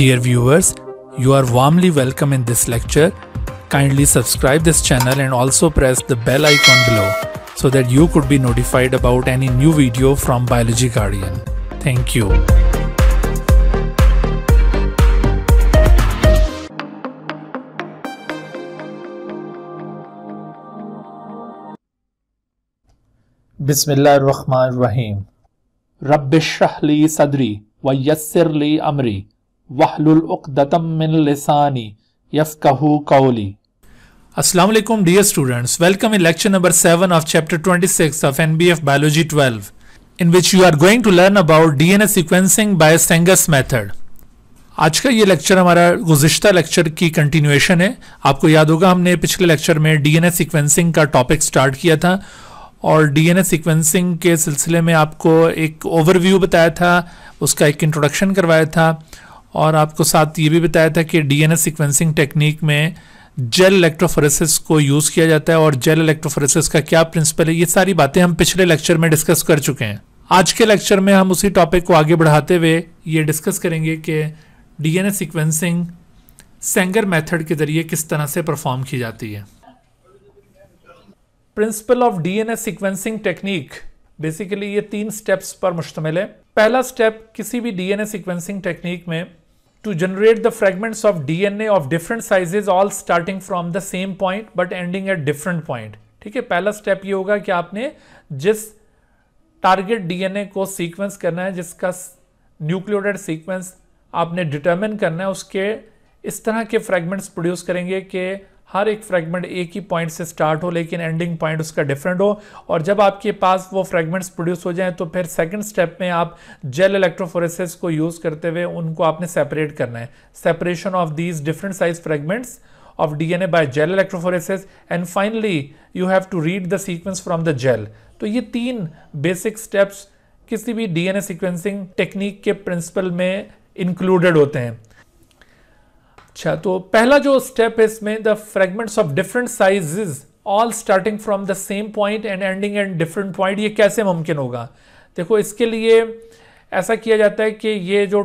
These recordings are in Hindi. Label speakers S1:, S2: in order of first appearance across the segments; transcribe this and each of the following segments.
S1: Dear viewers, you are warmly welcome in this lecture. Kindly subscribe this channel and also press the bell icon below so that you could be notified about any new video from Biology Guardian. Thank you. बिसमीम रबशहली सदरी व यसर ली Amri. यफ़कहू कौली अस्सलाम वालेकुम dear students welcome in lecture number 7 of chapter 26 of NBF biology 12 आज का ये लेक्चर हमारा लेक्चर की कंटिन्यूएशन है आपको याद होगा हमने पिछले लेक्चर में डीएनए सीक्वेंसिंग का टॉपिक स्टार्ट किया था और डीएनए सीक्वेंसिंग के सिलसिले में आपको एक ओवरव्यू बताया था उसका एक इंट्रोडक्शन करवाया था और आपको साथ ये भी बताया था कि डीएनए सीक्वेंसिंग टेक्निक में जेल इलेक्ट्रोफोरेसिस को यूज़ किया जाता है और जेल इलेक्ट्रोफोरेसिस का क्या प्रिंसिपल है ये सारी बातें हम पिछले लेक्चर में डिस्कस कर चुके हैं आज के लेक्चर में हम उसी टॉपिक को आगे बढ़ाते हुए ये डिस्कस करेंगे कि डीएनए सीक्वेंसिंग सेंगर मेथड के ज़रिए किस तरह से परफॉर्म की जाती है principle of DNA sequencing technique basically ये तीन स्टेप्स पर मुश्तमिल है पहला स्टेप किसी भी डीएनए सीक्वेंसिंग टेक्निक में to generate the fragments of DNA of different sizes all starting from the same point but ending at different point ठीक है पहला स्टेप ये होगा कि आपने जिस टारगेट डीएनए को सीक्वेंस करना है जिसका न्यूक्लियोटाइड सीक्वेंस आपने डिटरमिन करना है उसके इस तरह के फ्रेगमेंट्स प्रोड्यूस करेंगे कि हर एक फ्रेगमेंट एक ही पॉइंट से स्टार्ट हो लेकिन एंडिंग पॉइंट उसका डिफरेंट हो और जब आपके पास वो फ्रेगमेंट्स प्रोड्यूस हो जाएं तो फिर सेकंड स्टेप में आप जेल इलेक्ट्रोफोरेसिस को यूज़ करते हुए उनको आपने सेपरेट करना है separation of these different size fragments of D N A by gel electrophoresis and finally you have to read the sequence from the gel तो ये तीन बेसिक स्टेप्स किसी भी D N A sequencing technique के प्रिंसिपल में इंक्लूडेड होते हैं अच्छा तो पहला जो स्टेप है इसमें the fragments of different sizes all starting from the same point and ending and different point ये कैसे मुमकिन होगा देखो इसके लिए ऐसा किया जाता है कि ये जो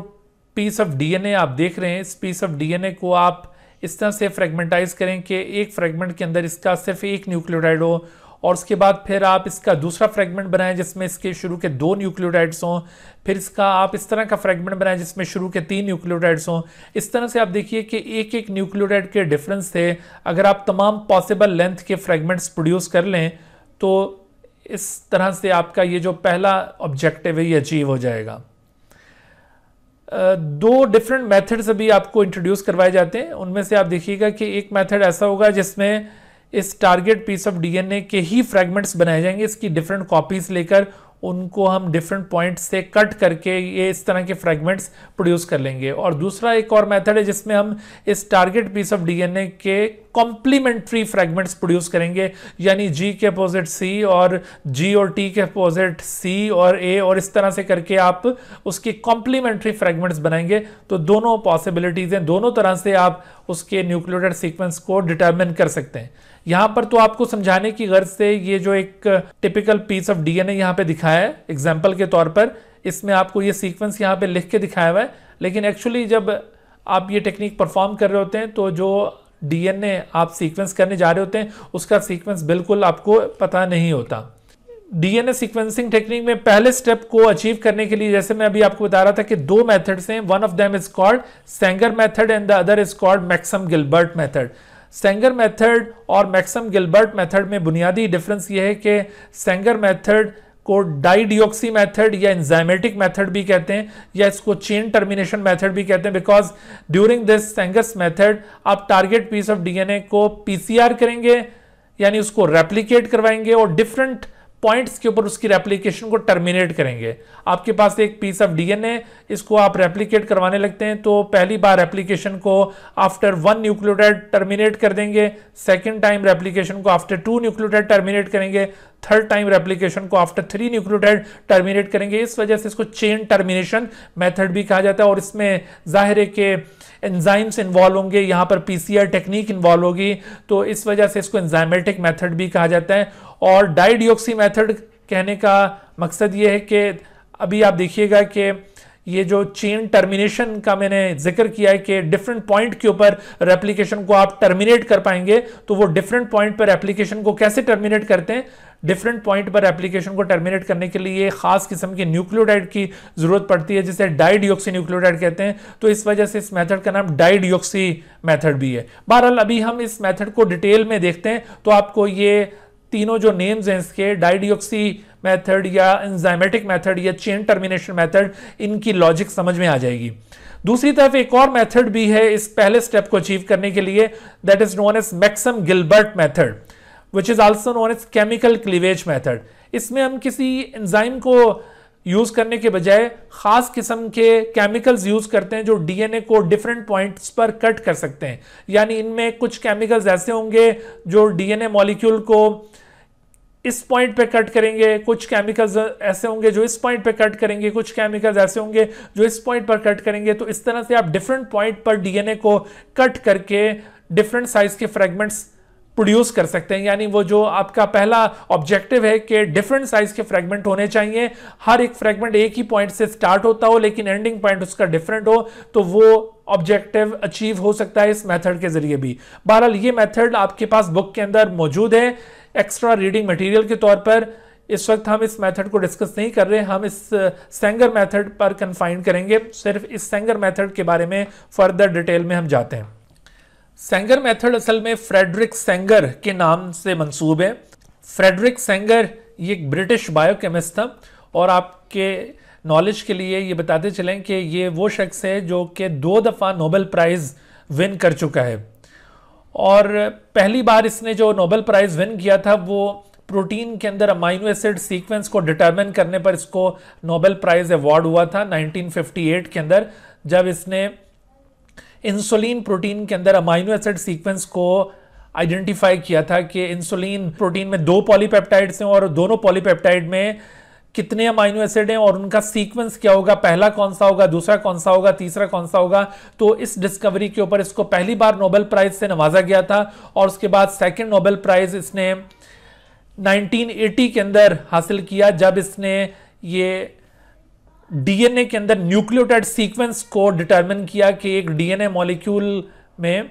S1: पीस ऑफ डीएनए आप देख रहे हैं इस पीस ऑफ डीएनए को आप इस तरह से फ्रेगमेंटाइज करें कि एक फ्रेगमेंट के अंदर इसका सिर्फ एक न्यूक्लियोटाइड हो और उसके बाद फिर आप इसका दूसरा फ्रेगमेंट बनाएं जिसमें इसके शुरू के दो न्यूक्लियोटाइड्स हों फिर इसका आप इस तरह का फ्रेगमेंट बनाएं जिसमें शुरू के तीन न्यूक्लियोटाइड्स हों इस तरह से आप देखिए कि एक एक न्यूक्लियोटाइड के डिफरेंस थे अगर आप तमाम पॉसिबल लेंथ के फ्रेगमेंट्स प्रोड्यूस कर लें तो इस तरह से आपका ये जो पहला ऑब्जेक्टिव है ये अचीव हो जाएगा दो डिफरेंट मेथड्स अभी आपको इंट्रोड्यूस करवाए जाते हैं उनमें से आप देखिएगा कि एक मेथड ऐसा होगा जिसमें इस टारगेट पीस ऑफ डीएनए के ही फ्रेगमेंट्स बनाए जाएंगे इसकी डिफरेंट कॉपीज लेकर उनको हम डिफरेंट पॉइंट से कट करके ये इस तरह के फ्रेगमेंट्स प्रोड्यूस कर लेंगे और दूसरा एक और मेथड है जिसमें हम इस टारगेट पीस ऑफ डीएनए के कॉम्प्लीमेंट्री फ्रेगमेंट्स प्रोड्यूस करेंगे यानी जी के अपोजिट सी और जी और टी के अपोजिट सी और ए और इस तरह से करके आप उसके कॉम्प्लीमेंट्री फ्रेगमेंट्स बनाएंगे तो दोनों पॉसिबिलिटीज हैं दोनों तरह से आप उसके न्यूक्लियोटेड सीक्वेंस को डिटर्मिन कर सकते हैं यहां पर तो आपको समझाने की गर्ज से ये जो एक टिपिकल पीस ऑफ डीएनए यहां पे दिखाया है एग्जाम्पल के तौर पर इसमें आपको ये सीक्वेंस यहाँ पे लिख के दिखाया हुआ है लेकिन एक्चुअली जब आप ये टेक्निक परफॉर्म कर रहे होते हैं तो जो डीएनए आप सीक्वेंस करने जा रहे होते हैं उसका सीक्वेंस बिल्कुल आपको पता नहीं होता डीएनए सीक्वेंसिंग टेक्निक में पहले स्टेप को अचीव करने के लिए जैसे मैं अभी आपको बता रहा था कि दो मेथड्स हैं one of them is called Sanger method and the other is called Maxam Gilbert method Sanger method और मैक्सम गिलबर्ट मेथड में बुनियादी डिफरेंस यह है कि सेंगर मेथड को डाइडियोक्सी मेथड या एंजाइमेटिक मेथड भी कहते हैं या इसको चेन टर्मिनेशन मेथड भी कहते हैं because during this Sanger's method आप टारगेट पीस ऑफ डीएनए को पीसीआर करेंगे यानी उसको रेप्लीकेट करवाएंगे और डिफरेंट पॉइंट्स के ऊपर उसकी रेप्लीकेशन को टर्मिनेट करेंगे आपके पास एक पीस ऑफ डीएनए इसको आप रेप्लीकेट करवाने लगते हैं तो पहली बार रेप्लीकेशन को आफ्टर वन न्यूक्लियोटाइड टर्मिनेट कर देंगे सेकेंड टाइम रेप्लीकेशन को आफ्टर टू न्यूक्लियोटाइड टर्मिनेट करेंगे थर्ड टाइम रेप्लीकेशन को आफ्टर थ्री न्यूक्लियोटाइड टर्मिनेट करेंगे इस वजह से इसको चेन टर्मिनेशन मैथड भी कहा जाता है और इसमें जाहिर है कि एंजाइम्स इन्वॉल्व होंगे यहाँ पर पीसीआर टेक्निक इन्वॉल्व होगी तो इस वजह से इसको एंजाइमेटिक मेथड भी कहा जाता है और डाइडियोक्सी मेथड कहने का मकसद ये है कि अभी आप देखिएगा कि ये जो चेन टर्मिनेशन का मैंने जिक्र किया है कि डिफरेंट पॉइंट के ऊपर रेप्लीकेशन को आप टर्मिनेट कर पाएंगे तो वो डिफरेंट पॉइंट पर एप्लीकेशन को कैसे टर्मिनेट करते हैं डिफरेंट पॉइंट पर एप्लीकेशन को टर्मिनेट करने के लिए खास किस्म के न्यूक्लियोडाइड की जरूरत पड़ती है जिसे डाइडियोक्सी न्यूक्लियोटाइड कहते हैं तो इस वजह से इस मेथड का नाम डाइडियोक्सी मेथड भी है बहरहाल अभी हम इस मेथड को डिटेल में देखते हैं तो आपको ये तीनों जो नेम्स हैं इसके डाइडियोक्सी मेथड या एंजाइमेटिक मेथड या चेन टर्मिनेशन मेथड इनकी लॉजिक समझ में आ जाएगी दूसरी तरफ एक और मेथड भी है इस पहले स्टेप को अचीव करने के लिए that is known as Maxam Gilbert method which is also known is chemical cleavage method इसमें हम किसी एंजाइम को यूज़ करने के बजाय ख़ास किस्म के केमिकल्स यूज़ करते हैं जो डीएनए को डिफरेंट पॉइंट्स पर कट कर सकते हैं यानी इनमें कुछ केमिकल्स ऐसे होंगे जो डीएनए मॉलिक्यूल को इस पॉइंट पे कट करेंगे कुछ केमिकल्स ऐसे होंगे जो इस पॉइंट पे कट करेंगे कुछ केमिकल्स ऐसे होंगे जो इस पॉइंट पर कट करेंगे तो इस तरह से आप डिफरेंट पॉइंट पर डीएनए को कट करके डिफरेंट साइज के फ्रेगमेंट्स प्रोड्यूस कर सकते हैं यानी वो जो आपका पहला ऑब्जेक्टिव है कि डिफरेंट साइज के फ्रेगमेंट होने चाहिए हर एक फ्रेगमेंट एक ही पॉइंट से स्टार्ट होता हो लेकिन एंडिंग पॉइंट उसका डिफरेंट हो तो वो ऑब्जेक्टिव अचीव हो सकता है इस मेथड के जरिए भी बहरहाल ये मेथड आपके पास बुक के अंदर मौजूद है एक्स्ट्रा रीडिंग मटेरियल के तौर पर इस वक्त हम इस मेथड को डिस्कस नहीं कर रहे हम इस सेंगर मेथड पर कन्फाइन करेंगे सिर्फ इस सेंगर मेथड के बारे में फर्दर डिटेल में हम जाते हैं सेंगर मेथड असल में फ्रेडरिक सेंगर के नाम से मंसूब है फ्रेडरिक सेंगर ये एक ब्रिटिश बायोकेमिस्ट था और आपके नॉलेज के लिए ये बताते चलें कि ये वो शख्स है जो कि दो दफ़ा नोबल प्राइज़ विन कर चुका है और पहली बार इसने जो नोबल प्राइज़ विन किया था वो प्रोटीन के अंदर अमाइनो एसिड सीक्वेंस को डिटरमिन करने पर इसको नोबेल प्राइज़ अवार्ड हुआ था 1958 के अंदर जब इसने इंसुलिन प्रोटीन के अंदर अमाइनो एसिड सीक्वेंस को आइडेंटिफाई किया था कि इंसुलिन प्रोटीन में दो पॉलीपेप्टाइड्स हैं और दोनों पॉलीपेप्टाइड में कितने अमाइनो एसिड हैं और उनका सीक्वेंस क्या होगा पहला कौन सा होगा दूसरा कौन सा होगा तीसरा कौन सा होगा तो इस डिस्कवरी के ऊपर इसको पहली बार नोबेल प्राइज से नवाजा गया था और उसके बाद सेकेंड नोबेल प्राइज इसने 1980 के अंदर हासिल किया जब इसने ये डीएनए के अंदर न्यूक्लियोटाइड सीक्वेंस को डिटरमिन किया कि एक डीएनए मॉलिक्यूल में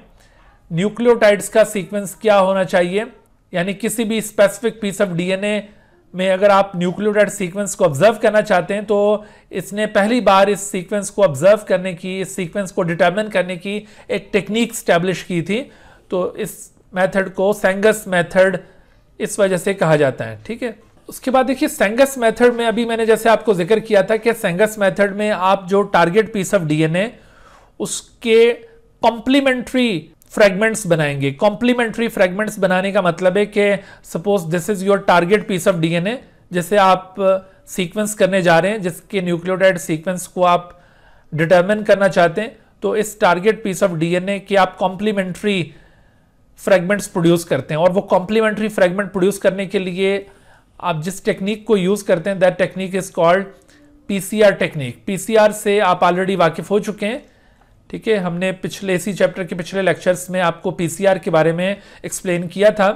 S1: न्यूक्लियोटाइड्स का सीक्वेंस क्या होना चाहिए यानी किसी भी स्पेसिफिक पीस ऑफ डीएनए में अगर आप न्यूक्लियोटाइड सीक्वेंस को ऑब्जर्व करना चाहते हैं तो इसने पहली बार इस सीक्वेंस को ऑब्जर्व करने की इस सीक्वेंस को डिटरमिन करने की एक टेक्निक स्टैब्लिश की थी तो इस मेथड को सेंगस मेथड इस वजह से कहा जाता है ठीक है उसके बाद देखिए सेंगस मेथड में अभी मैंने जैसे आपको जिक्र किया था कि सेंगस मेथड में आप जो टारगेट पीस ऑफ डीएनए उसके कॉम्प्लीमेंट्री फ्रेगमेंट्स बनाएंगे कॉम्प्लीमेंट्री फ्रेगमेंट्स बनाने का मतलब है कि suppose this is your target piece of DNA जैसे आप सीक्वेंस uh, करने जा रहे हैं जिसके न्यूक्लियोटाइड सीक्वेंस को आप डिटर्मिन करना चाहते हैं तो इस टारगेट पीस ऑफ डीएनए के आप कॉम्प्लीमेंट्री फ्रेगमेंट्स प्रोड्यूस करते हैं और वो कॉम्प्लीमेंट्री फ्रेगमेंट प्रोड्यूस करने के लिए आप जिस टेक्निक को यूज़ करते हैं that technique is called PCR technique PCR से आप ऑलरेडी वाकिफ़ हो चुके हैं ठीक है हमने पिछले इसी चैप्टर के पिछले लेक्चर्स में आपको पीसीआर के बारे में एक्सप्लेन किया था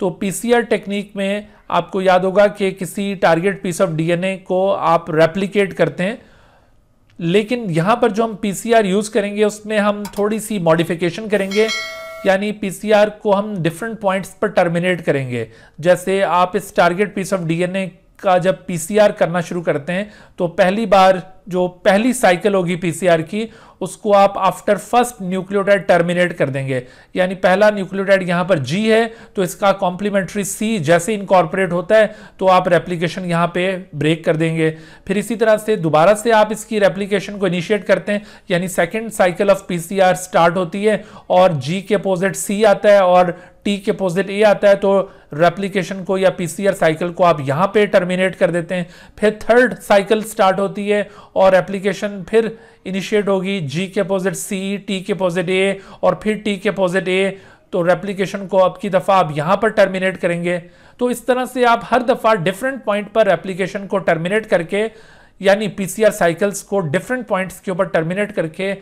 S1: तो पीसीआर टेक्निक में आपको याद होगा कि किसी टारगेट पीस ऑफ डीएनए को आप रेप्लीकेट करते हैं लेकिन यहां पर जो हम पीसीआर यूज़ करेंगे उसमें हम थोड़ी सी मॉडिफिकेशन करेंगे यानी पीसीआर को हम डिफरेंट पॉइंट्स पर टर्मिनेट करेंगे जैसे आप इस टारगेट पीस ऑफ डीएनए का जब पीसीआर करना शुरू करते हैं तो पहली बार जो पहली साइकिल होगी पीसीआर की उसको आप आफ्टर फर्स्ट न्यूक्लियोटाइड टर्मिनेट कर देंगे यानी पहला न्यूक्लियोटाइड यहां पर जी है तो इसका कॉम्प्लीमेंट्री सी जैसे इनकॉर्पोरेट होता है तो आप रेप्लीकेशन यहां पे ब्रेक कर देंगे फिर इसी तरह से दोबारा से आप इसकी रेप्लीकेशन को इनिशिएट करते हैं यानी second cycle of PCR start होती है और जी के अपोजिट सी आता है और टी के अपोजिट ए आता है तो रेप्लीकेशन को या पीसीआर साइकिल को आप यहाँ पे टर्मिनेट कर देते हैं फिर थर्ड साइकिल स्टार्ट होती है और एप्लीकेशन फिर इनिशिएट होगी जी के अपोजिट सी टी के अपोजिट ए और फिर टी के अपोजिट ए तो रेप्लीकेशन को अब की दफ़ा आप यहाँ पर टर्मिनेट करेंगे तो इस तरह से आप हर दफ़ा डिफरेंट पॉइंट पर एप्लीकेशन को टर्मिनेट करके यानी पीसीआर साइकिल्स को डिफरेंट पॉइंट्स के ऊपर टर्मिनेट करके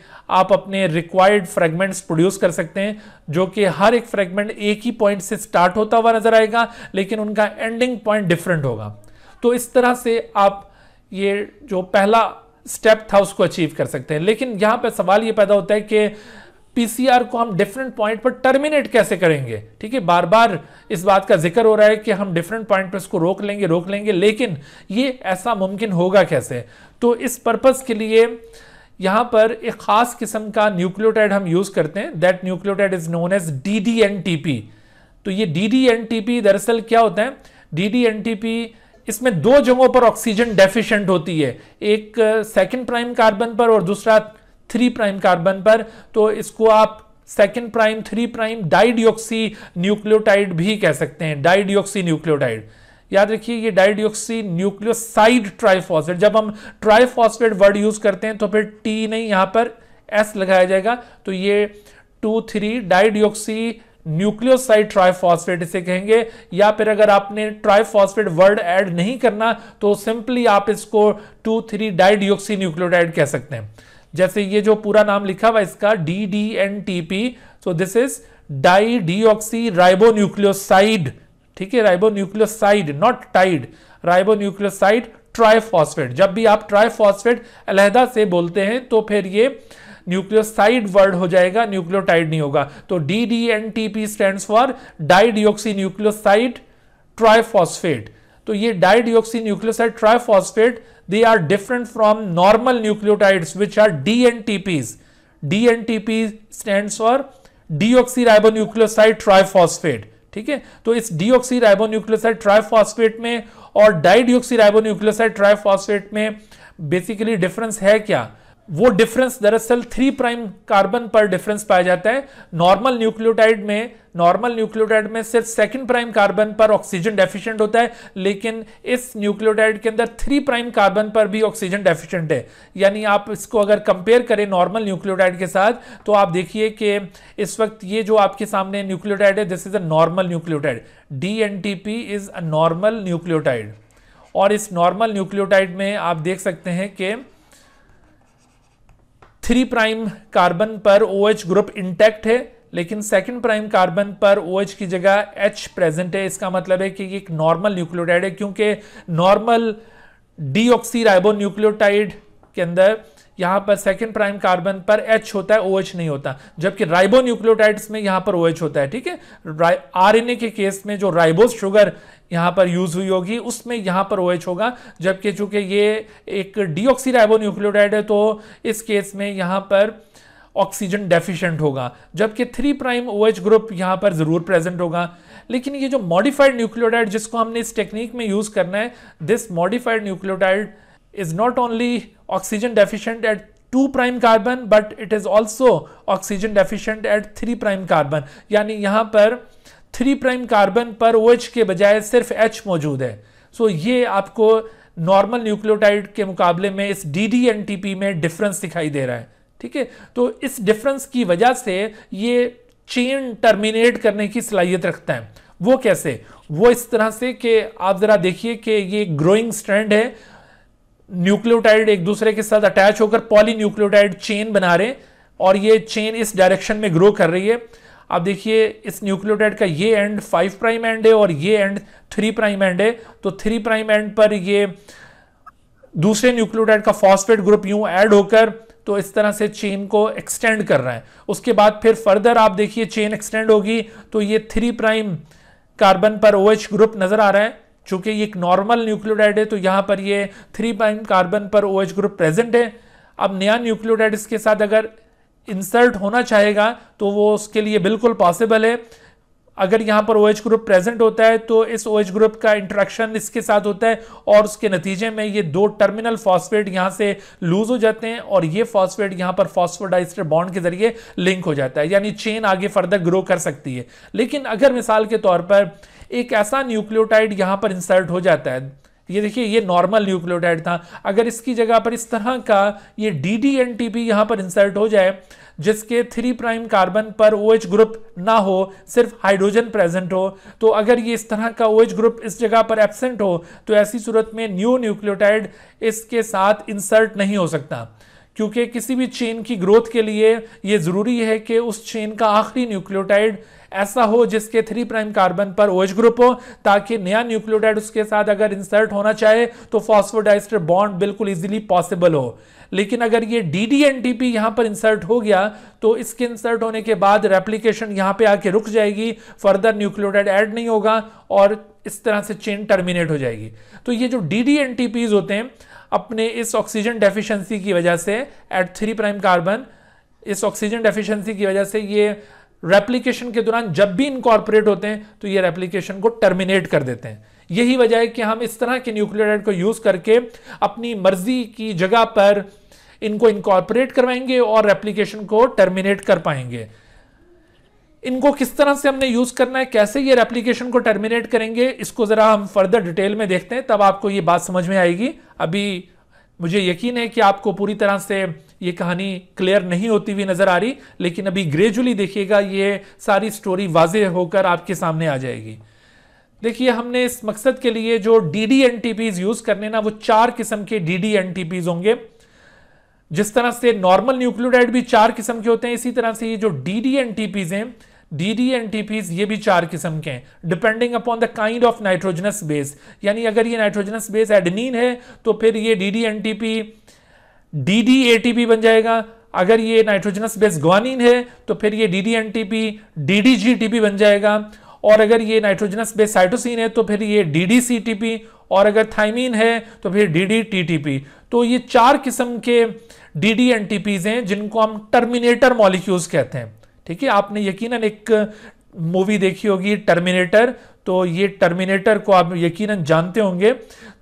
S1: आप अपने रिक्वायर्ड फ्रेगमेंट्स प्रोड्यूस कर सकते हैं जो कि हर एक फ्रेगमेंट एक ही पॉइंट से स्टार्ट होता हुआ नजर आएगा लेकिन उनका एंडिंग पॉइंट डिफरेंट होगा तो इस तरह से आप ये जो पहला स्टेप था उसको अचीव कर सकते हैं लेकिन यहाँ पर सवाल ये पैदा होता है कि पीसीआर को हम डिफरेंट पॉइंट पर टर्मिनेट कैसे करेंगे ठीक है बार बार इस बात का जिक्र हो रहा है कि हम डिफरेंट पॉइंट पर इसको रोक लेंगे रोक लेंगे लेकिन ये ऐसा मुमकिन होगा कैसे तो इस पर्पज के लिए यहां पर एक खास किस्म का न्यूक्लियोटाइड हम यूज करते हैं that nucleotide is known as D D N T P तो ये D D N T P दरअसल क्या होता है D D N T P इसमें दो जगहों पर ऑक्सीजन डेफिशिएंट होती है एक सेकंड प्राइम कार्बन पर और दूसरा थ्री प्राइम कार्बन पर तो इसको आप second prime three prime dideoxy nucleotide भी कह सकते हैं डाइडियोक्सी न्यूक्लियोटाइड याद रखिए ये डाइडियोक्सी न्यूक्लियोसाइड ट्राइफॉस्फेट जब हम ट्राइफॉस्फेट वर्ड यूज करते हैं तो फिर टी नहीं यहां पर एस लगाया जाएगा तो ये two three dideoxy nucleoside triphosphate इसे कहेंगे या फिर अगर आपने ट्राइफॉस्फेट वर्ड ऐड नहीं करना तो सिंपली आप इसको टू थ्री डाइडियोक्सी न्यूक्लियोटाइड कह सकते हैं जैसे ये जो पूरा नाम लिखा हुआ इसका D D N T P so this is di ribo nucleoside ठीक है ribo nucleoside not tide ribo nucleoside triphosphate जब भी आप ट्राइफॉस्फेट अलहदा से बोलते हैं तो फिर ये न्यूक्लियोसाइड वर्ड हो जाएगा न्यूक्लियोटाइड नहीं होगा तो D D N T P stand for oxy nucleoside triphosphate तो ये oxy nucleoside triphosphate they are different from normal nucleotides which are DNTPs. DNTP stands for deoxyribonucleoside triphosphate. ठीक है तो इस डीऑक्सीराइबोन्यूक्लियोसाइड ट्राइफॉस्फेट में और डाइडियोक्सीराइबोन्यूक्लियोसाइड ट्राइफॉस्फेट में बेसिकली डिफरेंस है क्या वो डिफरेंस दरअसल थ्री प्राइम कार्बन पर डिफरेंस पाया जाता है नॉर्मल न्यूक्लियोटाइड में नॉर्मल न्यूक्लियोटाइड में सिर्फ सेकंड प्राइम कार्बन पर ऑक्सीजन डेफिशिएंट होता है लेकिन इस न्यूक्लियोटाइड के अंदर थ्री प्राइम कार्बन पर भी ऑक्सीजन डेफिशिएंट है यानी आप इसको अगर कंपेयर करें नॉर्मल न्यूक्लियोटाइड के साथ तो आप देखिए कि इस वक्त ये जो आपके सामने न्यूक्लियोटाइड है this is a normal nucleotide D N T P is a normal nucleotide और इस नॉर्मल न्यूक्लियोटाइड में आप देख सकते हैं कि थ्री प्राइम कार्बन पर ओ OH ग्रुप इंटैक्ट है लेकिन सेकंड प्राइम कार्बन पर ओ OH की जगह एच प्रेजेंट है इसका मतलब है कि एक नॉर्मल न्यूक्लियोटाइड है क्योंकि नॉर्मल डी राइबो न्यूक्लियोटाइड के अंदर यहां पर सेकेंड प्राइम कार्बन पर एच होता है ओ OH नहीं होता जबकि राइबो राइबोन्यूक्लियोटाइड्स में यहां पर ओ OH होता है ठीक है आर एन के केस में जो राइबोस शुगर यहां पर यूज हुई होगी उसमें यहां पर ओ OH होगा जबकि चूंकि ये एक डीऑक्सी न्यूक्लियोटाइड है तो इस केस में यहां पर ऑक्सीजन डेफिशिएंट होगा जबकि three prime O OH group यहां पर ज़रूर प्रेजेंट होगा लेकिन ये जो मॉडिफाइड न्यूक्लियोटाइड जिसको हमने इस टेक्निक में यूज़ करना है this modified nucleotide is not only oxygen deficient at two prime carbon but it is also oxygen deficient at 3 prime carbon यानी यहां पर 3 प्राइम कार्बन पर ओ के बजाय सिर्फ H मौजूद है सो so, ये आपको नॉर्मल न्यूक्लियोटाइड के मुकाबले में इस D D N T P में डिफरेंस दिखाई दे रहा है ठीक है तो इस डिफरेंस की वजह से ये चेन टर्मिनेट करने की सलाहियत रखता है वो कैसे वो इस तरह से कि आप ज़रा देखिए कि ये ग्रोइंग स्ट्रैंड है न्यूक्लियोटाइड एक दूसरे के साथ अटैच होकर पॉली न्यूक्लियोटाइड चेन बना रहे हैं और ये चेन इस डायरेक्शन में ग्रो कर रही है आप देखिए इस न्यूक्लियोटाइड का ये एंड फाइव प्राइम एंड है और ये एंड थ्री प्राइम एंड है तो थ्री प्राइम एंड पर ये दूसरे न्यूक्लियोटाइड का फॉस्फेट ग्रुप यूं ऐड होकर तो इस तरह से चेन को एक्सटेंड कर रहा है उसके बाद फिर फर्दर आप देखिए चेन एक्सटेंड होगी तो ये थ्री प्राइम कार्बन पर ओ OH ग्रुप नजर आ रहा है चूंकि ये एक नॉर्मल न्यूक्लियोडाइड है तो यहां पर ये थ्री प्राइम कार्बन पर ओ OH ग्रुप प्रेजेंट है अब नया न्यूक्लियोडाइड इसके साथ अगर इंसर्ट होना चाहेगा तो वो उसके लिए बिल्कुल पॉसिबल है अगर यहां पर ओ OH ग्रुप प्रेजेंट होता है तो इस ओ OH ग्रुप का इंट्रैक्शन इसके साथ होता है और उसके नतीजे में ये दो टर्मिनल फॉस्फेट यहां से लूज हो जाते हैं और ये फॉस्फेट यहां पर फॉस्फोडाइस्टर बॉन्ड के जरिए लिंक हो जाता है यानी चेन आगे फर्दर ग्रो कर सकती है लेकिन अगर मिसाल के तौर पर एक ऐसा न्यूक्लियोटाइड यहां पर इंसर्ट हो जाता है ये देखिए ये नॉर्मल न्यूक्लियोटाइड था अगर इसकी जगह पर इस तरह का ये D D N T P यहाँ पर इंसर्ट हो जाए जिसके थ्री प्राइम कार्बन पर ओ एच ग्रुप ना हो सिर्फ हाइड्रोजन प्रेजेंट हो तो अगर ये इस तरह का ओ एच ग्रुप इस जगह पर एबसेंट हो तो ऐसी सूरत में न्यू न्यूक्लियोटाइड इसके साथ इंसर्ट नहीं हो सकता क्योंकि किसी भी चेन की ग्रोथ के लिए ये ज़रूरी है कि उस चेन का आखिरी न्यूक्लियोटाइड ऐसा हो जिसके थ्री प्राइम कार्बन पर ओएच ग्रुप हो ताकि नया न्यूक्लियोटाइड उसके साथ अगर इंसर्ट होना चाहे तो फॉस्फोडाइस्टर बॉन्ड बिल्कुल इजीली पॉसिबल हो लेकिन अगर ये D D N T P यहां पर इंसर्ट हो गया तो इसके इंसर्ट होने के बाद रेप्लीकेशन यहां पे आके रुक जाएगी फर्दर न्यूक्लियोटाइड ऐड नहीं होगा और इस तरह से चेन टर्मिनेट हो जाएगी तो ये जो D D N T Ps होते हैं अपने इस ऑक्सीजन डेफिशिएंसी की वजह से एट थ्री प्राइम कार्बन इस ऑक्सीजन डेफिशिएंसी की वजह से ये रेप्लीकेशन के दौरान जब भी इनकॉर्पोरेट होते हैं तो ये रेप्लीकेशन को टर्मिनेट कर देते हैं यही वजह है कि हम इस तरह के न्यूक्लियोटाइड को यूज करके अपनी मर्जी की जगह पर इनको इनकॉर्पोरेट करवाएंगे और रेप्लीकेशन को टर्मिनेट कर पाएंगे इनको किस तरह से हमने यूज करना है कैसे ये रेप्लीकेशन को टर्मिनेट करेंगे इसको जरा हम फर्दर डिटेल में देखते हैं तब आपको ये बात समझ में आएगी अभी मुझे यकीन है कि आपको पूरी तरह से ये कहानी क्लियर नहीं होती हुई नजर आ रही लेकिन अभी ग्रेजुअली देखिएगा ये सारी स्टोरी वाजे होकर आपके सामने आ जाएगी देखिए हमने इस मकसद के लिए जो D D N T Ps use करने ना वो चार किस्म के D D N T Ps होंगे जिस तरह से नॉर्मल न्यूक्लियोटाइड भी चार किस्म के होते हैं इसी तरह से ये जो D D N T Ps हैं डीडी एंड e ये भी चार किस्म के हैं depending upon the kind of nitrogenous base यानी अगर ये नाइट्रोजनस बेस एडनीन है तो फिर ये डीडी एनटीपी डीडी बन जाएगा अगर ये नाइट्रोजनस बेस ग्वानीन है तो फिर ये डीडी एनटीपी डीडीजीटीपी बन जाएगा और अगर ये नाइट्रोजनस बेस साइटोसिन है तो फिर ये डीडीसीटीपी और अगर थाइमीन है तो फिर डीडीटीटीपी तो ये चार किस्म के डीडीएनटीपीज e हैं जिनको हम टर्मिनेटर मॉलिक्यूल्स कहते हैं ठीक है आपने यकीनन एक मूवी देखी होगी टर्मिनेटर तो ये टर्मिनेटर को आप यकीनन जानते होंगे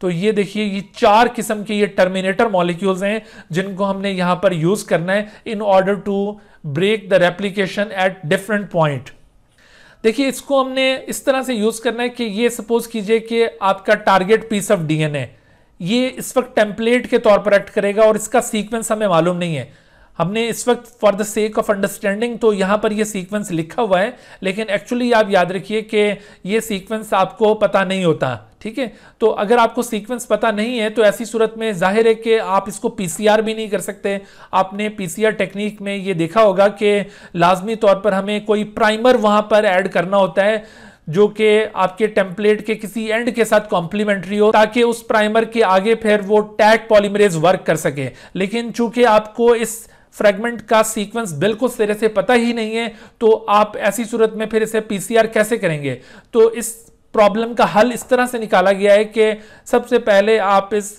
S1: तो ये देखिए ये चार किस्म के ये टर्मिनेटर मॉलिक्यूल्स हैं जिनको हमने यहां पर यूज़ करना है in order to break the replication at different point देखिए इसको हमने इस तरह से यूज़ करना है कि ये सपोज कीजिए कि आपका टारगेट पीस ऑफ डीएनए ये इस वक्त टेम्पलेट के तौर पर एक्ट करेगा और इसका सीक्वेंस हमें मालूम नहीं है हमने इस वक्त for the sake of understanding तो यहाँ पर ये सीक्वेंस लिखा हुआ है लेकिन एक्चुअली आप याद रखिए कि ये सीक्वेंस आपको पता नहीं होता ठीक है तो अगर आपको सीक्वेंस पता नहीं है तो ऐसी सूरत में जाहिर है कि आप इसको पीसीआर भी नहीं कर सकते आपने पीसीआर टेक्निक में ये देखा होगा कि लाजमी तौर पर हमें कोई प्राइमर वहाँ पर ऐड करना होता है जो कि आपके टेम्पलेट के किसी एंड के साथ कॉम्प्लीमेंट्री हो ताकि उस प्राइमर के आगे फिर वो टैग पॉलीमरेज वर्क कर सके लेकिन चूंकि आपको इस फ्रेगमेंट का सीक्वेंस बिल्कुल सिरे से पता ही नहीं है तो आप ऐसी सूरत में फिर इसे पीसीआर कैसे करेंगे तो इस प्रॉब्लम का हल इस तरह से निकाला गया है कि सबसे पहले आप इस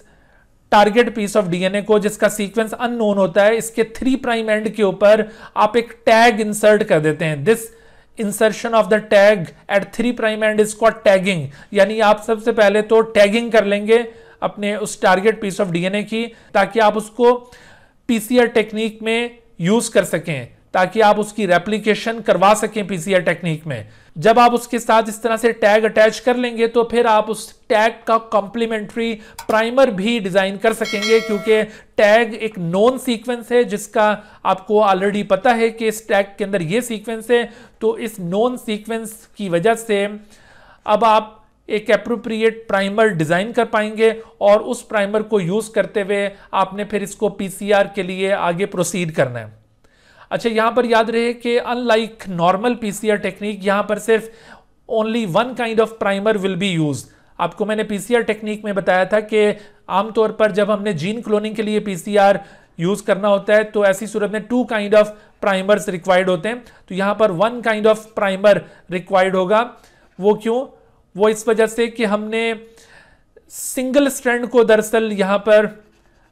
S1: टारगेट पीस ऑफ डीएनए को जिसका सीक्वेंस अननोन होता है इसके थ्री प्राइम एंड के ऊपर आप एक टैग इंसर्ट कर देते हैं this insertion of the tag at three prime end is called tagging यानी आप सबसे पहले तो टैगिंग कर लेंगे अपने उस टारगेट पीस ऑफ डीएनए की ताकि आप उसको पीसीआर टेक्निक में यूज कर सकें ताकि आप उसकी रेप्लीकेशन करवा सकें पीसीआर टेक्निक में जब आप उसके साथ इस तरह से टैग अटैच कर लेंगे तो फिर आप उस टैग का कॉम्प्लीमेंट्री प्राइमर भी डिजाइन कर सकेंगे क्योंकि टैग एक नॉन सीक्वेंस है जिसका आपको ऑलरेडी पता है कि इस टैग के अंदर ये सीक्वेंस है तो इस नॉन सीक्वेंस की वजह से अब आप एक अप्रोप्रिएट प्राइमर डिज़ाइन कर पाएंगे और उस प्राइमर को यूज़ करते हुए आपने फिर इसको पीसीआर के लिए आगे प्रोसीड करना है अच्छा यहाँ पर याद रहे कि अनलाइक नॉर्मल पीसीआर टेक्निक यहाँ पर सिर्फ only one kind of primer will be use आपको मैंने पीसीआर टेक्निक में बताया था कि आमतौर पर जब हमने जीन क्लोनिंग के लिए पीसीआर यूज करना होता है तो ऐसी सूरत में two kind of primers required होते हैं तो यहाँ पर one kind of primer required होगा वो क्यों वो इस वजह से कि हमने सिंगल स्टैंड को दरअसल यहां पर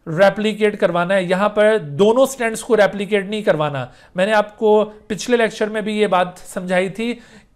S1: रेप्लीकेट करवाना है यहां पर दोनों स्टैंड्स को रेप्लीकेट नहीं करवाना मैंने आपको पिछले लेक्चर में भी ये बात समझाई थी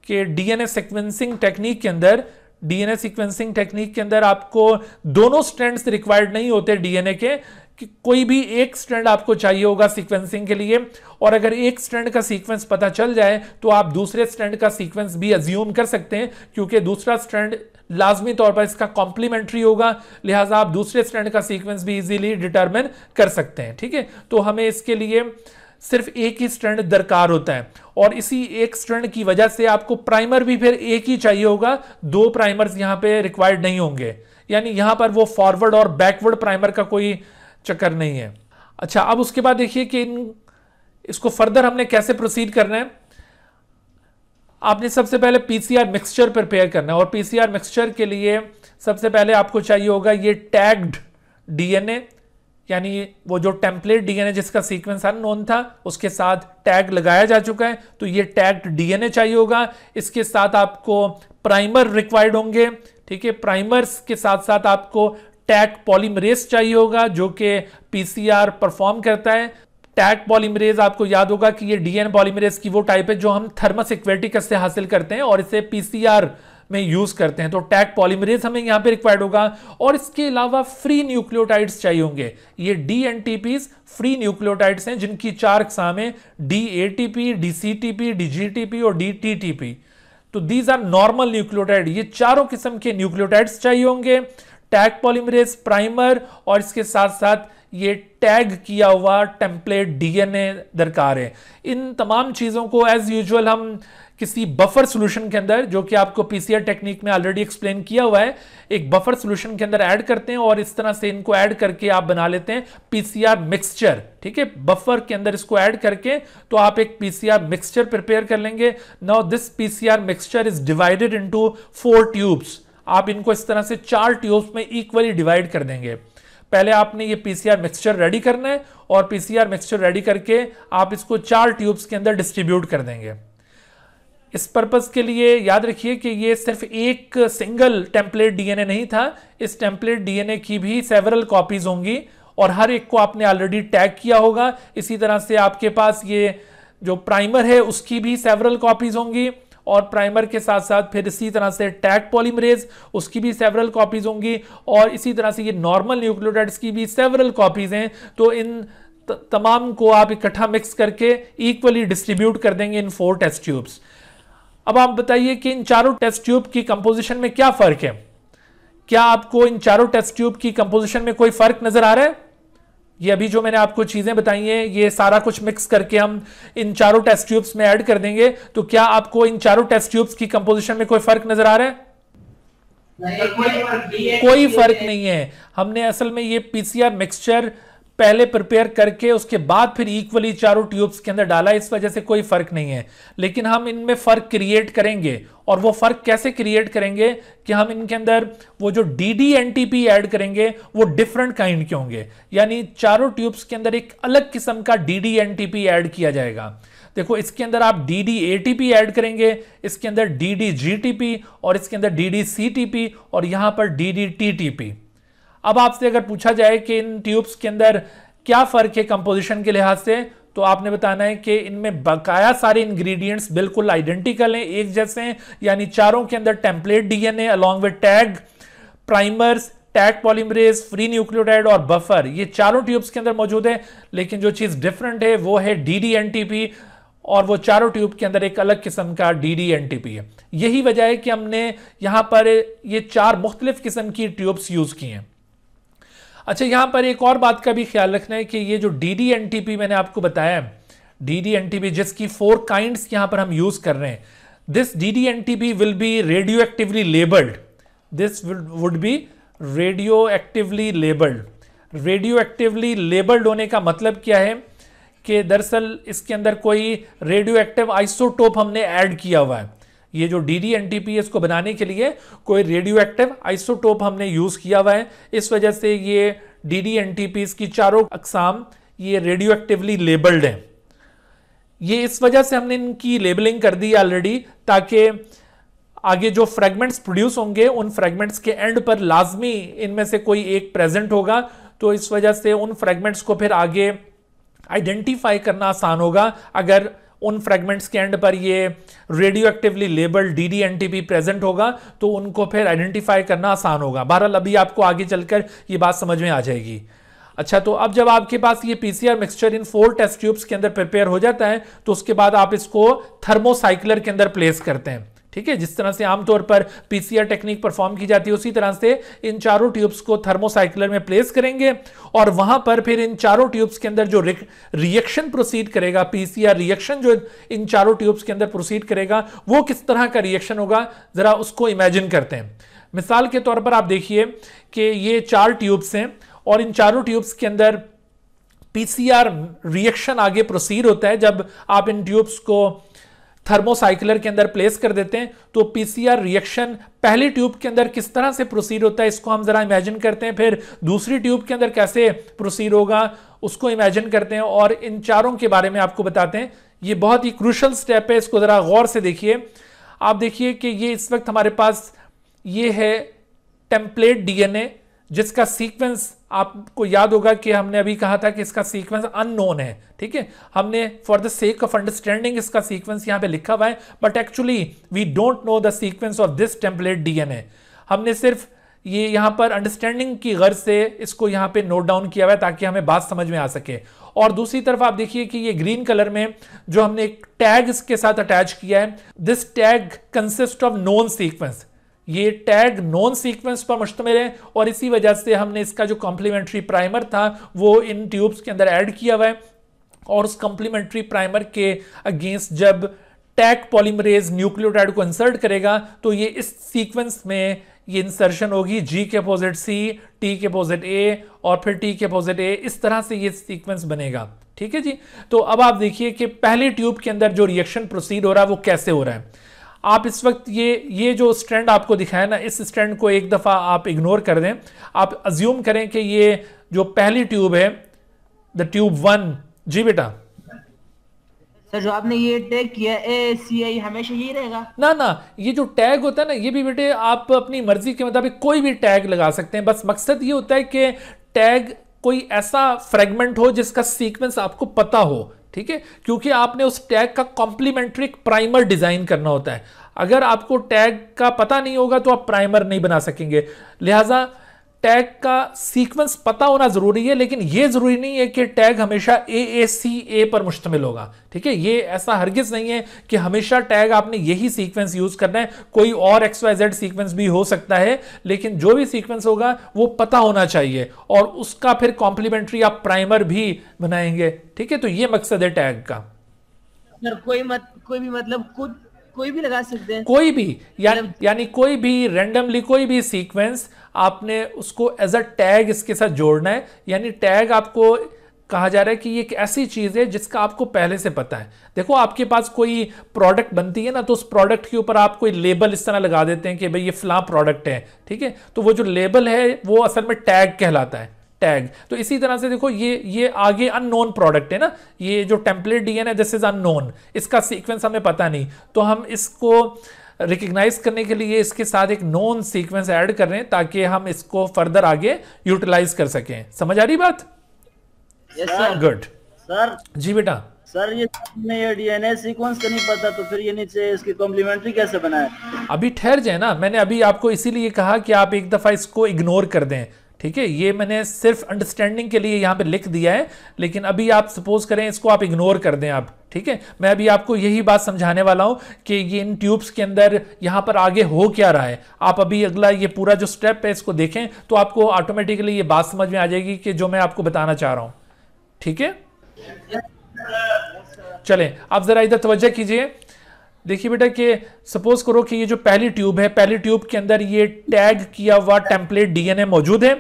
S1: कि डीएनए सिक्वेंसिंग टेक्निक के अंदर डीएनए सिक्वेंसिंग टेक्निक के अंदर आपको दोनों स्टैंड रिक्वायर्ड नहीं होते डीएनए के कि कोई भी एक स्ट्रैंड आपको चाहिए होगा सीक्वेंसिंग के लिए और अगर एक स्ट्रैंड का सीक्वेंस पता चल जाए तो आप दूसरे स्ट्रैंड का सीक्वेंस भी अज्यूम कर सकते हैं क्योंकि दूसरा स्ट्रैंड लाजमी तौर पर इसका कॉम्प्लीमेंट्री होगा लिहाजा आप दूसरे स्ट्रैंड का सीक्वेंस भी इजीली डिटर्मिन कर सकते हैं ठीक है तो हमें इसके लिए सिर्फ एक ही स्ट्रैंड दरकार होता है और इसी एक स्ट्रैंड की वजह से आपको प्राइमर भी फिर एक ही चाहिए होगा दो प्राइमर्स यहाँ पे रिक्वायर्ड नहीं होंगे यानी यहाँ पर वो फॉरवर्ड और बैकवर्ड प्राइमर का कोई चक्कर नहीं है अच्छा अब उसके बाद देखिए कि इन इसको फर्दर हमने कैसे प्रोसीड करना है आपने सबसे पहले पीसीआर मिक्सचर प्रिपेयर करना है और पीसीआर मिक्सचर के लिए सबसे पहले आपको चाहिए होगा ये टैग्ड डीएनए यानी वो जो टेम्पलेट डीएनए जिसका सीक्वेंस अननोन था उसके साथ टैग लगाया जा चुका है तो ये टैग्ड डीएनए चाहिए होगा इसके साथ आपको प्राइमर रिक्वायर्ड होंगे ठीक है प्राइमर्स के साथ साथ आपको टैक पॉलीमरेज चाहिए होगा जो कि पीसीआर परफॉर्म करता है टैक पॉलीमरेज आपको याद होगा कि ये डीएन पॉलीमरेज की वो टाइप है जो हम थर्मस इक्वेटिक से हासिल करते हैं और इसे पीसीआर में यूज करते हैं तो टैक पॉलीमरेज हमें यहां पे रिक्वायर्ड होगा और इसके अलावा फ्री न्यूक्लियोटाइड्स चाहिए होंगे ये डी एन फ्री न्यूक्लियोटाइड्स हैं जिनकी चार अकसाम है D A T D C D G और डी टी तो दीज आर नॉर्मल न्यूक्लियोटाइड ये चारों किस्म के न्यूक्लियोटाइड्स चाहिए होंगे टैग पॉलीमरेज प्राइमर और इसके साथ साथ ये टैग किया हुआ टेम्पलेट डीएनए दरकार है इन तमाम चीज़ों को एज यूजुअल हम किसी बफर सॉल्यूशन के अंदर जो कि आपको पीसीआर टेक्निक में ऑलरेडी एक्सप्लेन किया हुआ है एक बफर सॉल्यूशन के अंदर ऐड करते हैं और इस तरह से इनको ऐड करके आप बना लेते हैं पीसीआर मिक्सचर ठीक है बफर के अंदर इसको ऐड करके तो आप एक पीसीआर मिक्सचर प्रिपेयर कर लेंगे now this PCR mixture is divided into four tubes आप इनको इस तरह से चार ट्यूब्स में इक्वली डिवाइड कर देंगे पहले आपने ये पीसीआर मिक्सचर रेडी करना है और पीसीआर मिक्सचर रेडी करके आप इसको चार ट्यूब्स के अंदर डिस्ट्रीब्यूट कर देंगे इस पर्पज़ के लिए याद रखिए कि ये सिर्फ एक सिंगल टेम्पलेट डीएनए नहीं था इस टेम्पलेट डीएनए की भी सेवरल कॉपीज होंगी और हर एक को आपने ऑलरेडी टैग किया होगा इसी तरह से आपके पास ये जो प्राइमर है उसकी भी सेवरल कॉपीज होंगी और प्राइमर के साथ साथ फिर इसी तरह से टैग पॉलीमरेज उसकी भी सेवरल कॉपीज होंगी और इसी तरह से ये नॉर्मल न्यूक्लियोटाइड्स की भी सेवरल कॉपीज हैं तो इन तमाम को आप इकट्ठा मिक्स करके इक्वली डिस्ट्रीब्यूट कर देंगे इन फोर टेस्ट ट्यूब्स अब आप बताइए कि इन चारों टेस्ट ट्यूब की कंपोजिशन में क्या फर्क है क्या आपको इन चारों टेस्ट ट्यूब की कंपोजिशन में कोई फर्क नजर आ रहा है ये अभी जो मैंने आपको चीज़ें बताई हैं ये सारा कुछ मिक्स करके हम इन चारों टेस्ट ट्यूब्स में ऐड कर देंगे तो क्या आपको इन चारों टेस्ट ट्यूब्स की कंपोजिशन में कोई फर्क नजर आ रहा है नहीं, कोई फर्क नहीं है हमने असल में ये पीसीआर मिक्सचर पहले प्रिपेयर करके उसके बाद फिर इक्वली चारों ट्यूब्स के अंदर डाला इस वजह से कोई फर्क नहीं है लेकिन हम इनमें फर्क क्रिएट करेंगे और वो फर्क कैसे क्रिएट करेंगे कि हम इनके अंदर वो जो D D N T P add करेंगे वो डिफरेंट काइंड के होंगे यानी चारों ट्यूब्स के अंदर एक अलग किस्म का D D N T P add किया जाएगा देखो इसके अंदर आप D D A T P add करेंगे इसके अंदर D D G T P और इसके अंदर D D C T P और यहां पर D D T T P अब आपसे अगर पूछा जाए कि इन ट्यूब्स के अंदर क्या फ़र्क है कंपोजिशन के लिहाज से तो आपने बताना है कि इनमें बकाया सारे इंग्रेडिएंट्स बिल्कुल आइडेंटिकल हैं एक जैसे हैं यानी चारों के अंदर template DNA along with tag primers Taq polymerase free nucleotide और बफर ये चारों ट्यूब्स के अंदर मौजूद है लेकिन जो चीज़ डिफरेंट है वो है डी और वो चारों ट्यूब के अंदर एक अलग किस्म का D D N T P है यही वजह है कि हमने यहाँ पर ये चार मुख्तलिफ किस्म की ट्यूब्स यूज़ की हैं अच्छा यहाँ पर एक और बात का भी ख्याल रखना है कि ये जो D D N T P मैंने आपको बताया है D D N T P जिसकी फोर काइंड्स यहाँ पर हम यूज़ कर रहे हैं this D D N T P will be radioactively labelled this would be radioactively labelled radioactively labelled होने का मतलब क्या है कि दरअसल इसके अंदर कोई रेडियो एक्टिव आइसोटोप हमने ऐड किया हुआ है ये जो D D N T P इसको बनाने के लिए कोई रेडियो एक्टिव आइसोटोप हमने यूज़ किया हुआ है इस वजह से ये D D N T P की चारों अकसाम ये रेडियो एक्टिवली लेबल्ड हैं ये इस वजह से हमने इनकी लेबलिंग कर दी ऑलरेडी ताकि आगे जो फ्रेगमेंट्स प्रोड्यूस होंगे उन फ्रेगमेंट्स के एंड पर लाजमी इनमें से कोई एक प्रेजेंट होगा तो इस वजह से उन फ्रेगमेंट्स को फिर आगे आइडेंटिफाई करना आसान होगा अगर उन फ्रेगमेंट्स के एंड पर ये radioactively label D D N T P present होगा तो उनको फिर आइडेंटिफाई करना आसान होगा बहरहाल अभी आपको आगे चलकर ये बात समझ में आ जाएगी अच्छा तो अब जब आपके पास ये PCR mixture in four test tubes के अंदर प्रिपेयर हो जाता है तो उसके बाद आप इसको थर्मोसाइक्लर के अंदर प्लेस करते हैं ठीक है जिस तरह से आमतौर पर पीसीआर टेक्निक परफॉर्म की जाती है उसी तरह से इन चारों ट्यूब्स को थर्मोसाइकुलर में प्लेस करेंगे और वहां पर फिर इन चारों ट्यूब्स के अंदर जो रिएक्शन प्रोसीड करेगा पीसीआर रिएक्शन जो इन चारों ट्यूब्स के अंदर प्रोसीड करेगा वो किस तरह का रिएक्शन होगा जरा उसको इमेजिन करते हैं मिसाल के तौर पर आप देखिए कि ये चार ट्यूब्स हैं और इन चारों ट्यूब्स के अंदर पीसीआर रिएक्शन आगे प्रोसीड होता है जब आप इन ट्यूब्स को थर्मोसाइकिलर के अंदर प्लेस कर देते हैं तो पीसीआर रिएक्शन पहली ट्यूब के अंदर किस तरह से प्रोसीड होता है इसको हम जरा इमेजिन करते हैं फिर दूसरी ट्यूब के अंदर कैसे प्रोसीड होगा उसको इमेजिन करते हैं और इन चारों के बारे में आपको बताते हैं ये बहुत ही क्रूशल स्टेप है इसको जरा गौर से देखिए आप देखिए कि ये इस वक्त हमारे पास ये है टेम्पलेट डीएनए जिसका सीक्वेंस आपको याद होगा कि हमने अभी कहा था कि इसका सीक्वेंस अननोन है ठीक है हमने for the sake of understanding इसका सीक्वेंस यहां पे लिखा हुआ है but actually we don't know the sequence of this template DNA हमने सिर्फ ये यहाँ पर अंडरस्टैंडिंग की गर्ज से इसको यहां पे नोट डाउन किया हुआ है ताकि हमें बात समझ में आ सके और दूसरी तरफ आप देखिए कि ये ग्रीन कलर में जो हमने एक टैग इसके साथ अटैच किया है this tag consist of known sequence ये टैग नॉन सीक्वेंस पर मुश्तमिल है और इसी वजह से हमने इसका जो कॉम्प्लीमेंट्री प्राइमर था वो इन ट्यूब्स के अंदर ऐड किया हुआ है और उस कॉम्प्लीमेंट्री प्राइमर के अगेंस्ट जब टैग पॉलीमरेज न्यूक्लियोटाइड को इंसर्ट करेगा तो ये इस सीक्वेंस में ये इंसर्शन होगी जी के अपोजिट सी टी के अपोजिट ए और फिर टी के अपोजिट ए इस तरह से ये सीक्वेंस बनेगा ठीक है जी तो अब आप देखिए कि पहले ट्यूब के अंदर जो रिएक्शन प्रोसीड हो रहा है वो कैसे हो रहा है आप इस वक्त ये ये जो स्ट्रेंड आपको दिखाया ना इस स्ट्रेंड को एक दफ़ा आप इग्नोर कर दें आप अज्यूम करें कि ये जो पहली ट्यूब है द ट्यूब वन जी बेटा जो आपने ये टैग किया ए सी आई हमेशा यही रहेगा ना ना ये जो टैग होता है ना ये भी बेटे आप अपनी मर्जी के मुताबिक कोई भी टैग लगा सकते हैं बस मकसद ये होता है कि टैग कोई ऐसा फ्रेगमेंट हो जिसका सीक्वेंस आपको पता हो ठीक है क्योंकि आपने उस टैग का कॉम्प्लीमेंट्री प्राइमर डिजाइन करना होता है अगर आपको टैग का पता नहीं होगा तो आप प्राइमर नहीं बना सकेंगे लिहाजा टैग का सीक्वेंस पता होना जरूरी है लेकिन यह जरूरी नहीं है कि टैग हमेशा ए ए सी ए पर मुश्तमिल होगा ठीक है ये ऐसा हरगिज नहीं है कि हमेशा टैग आपने यही सीक्वेंस यूज करना है कोई और एक्स वाई जेड सीक्वेंस भी हो सकता है लेकिन जो भी सीक्वेंस होगा वो पता होना चाहिए और उसका फिर कॉम्प्लीमेंट्री आप प्राइमर भी बनाएंगे ठीक है तो ये मकसद है टैग का कोई मत कोई भी मतलब कुछ कोई भी लगा सकते हैं कोई भी या, मतलब- यानी कोई भी रेंडमली कोई भी सीक्वेंस आपने उसको एज अ टैग इसके साथ जोड़ना है यानी टैग आपको कहा जा रहा है कि ये एक ऐसी चीज़ है जिसका आपको पहले से पता है देखो आपके पास कोई प्रोडक्ट बनती है ना तो उस प्रोडक्ट के ऊपर आप कोई लेबल इस तरह लगा देते हैं कि भाई ये फ़लाँ प्रोडक्ट है ठीक है तो वो जो लेबल है वो असल में टैग कहलाता है टैग तो इसी तरह से देखो ये ये आगे अननोन प्रोडक्ट है ना ये जो template DNA this is unknown इसका सीक्वेंस हमें पता नहीं तो हम इसको रिकग्नाइज करने के लिए इसके साथ एक नॉन सीक्वेंस ऐड कर रहे हैं ताकि हम इसको फर्दर आगे यूटिलाइज कर सकें समझ आ रही बात गुड yes, सर जी बेटा सर ये ये डीएनए सीक्वेंस का नहीं पता तो फिर ये नीचे इसकी कॉम्प्लीमेंट्री कैसे बनाए अभी ठहर जाए ना मैंने अभी आपको इसीलिए कहा कि आप एक दफा इसको इग्नोर कर दें ठीक है ये मैंने सिर्फ अंडरस्टैंडिंग के लिए यहां पे लिख दिया है लेकिन अभी आप सपोज करें इसको आप इग्नोर कर दें आप ठीक है मैं अभी आपको यही बात समझाने वाला हूं कि ये इन ट्यूब्स के अंदर यहां पर आगे हो क्या रहा है आप अभी अगला ये पूरा जो स्टेप है इसको देखें तो आपको ऑटोमेटिकली ये बात समझ में आ जाएगी कि जो मैं आपको बताना चाह रहा हूं ठीक है चले आप ज़रा इधर तवज्जो कीजिए देखिए बेटा कि सपोज करो कि ये जो पहली ट्यूब है पहली ट्यूब के अंदर ये टैग किया हुआ टेम्पलेट डीएनए मौजूद है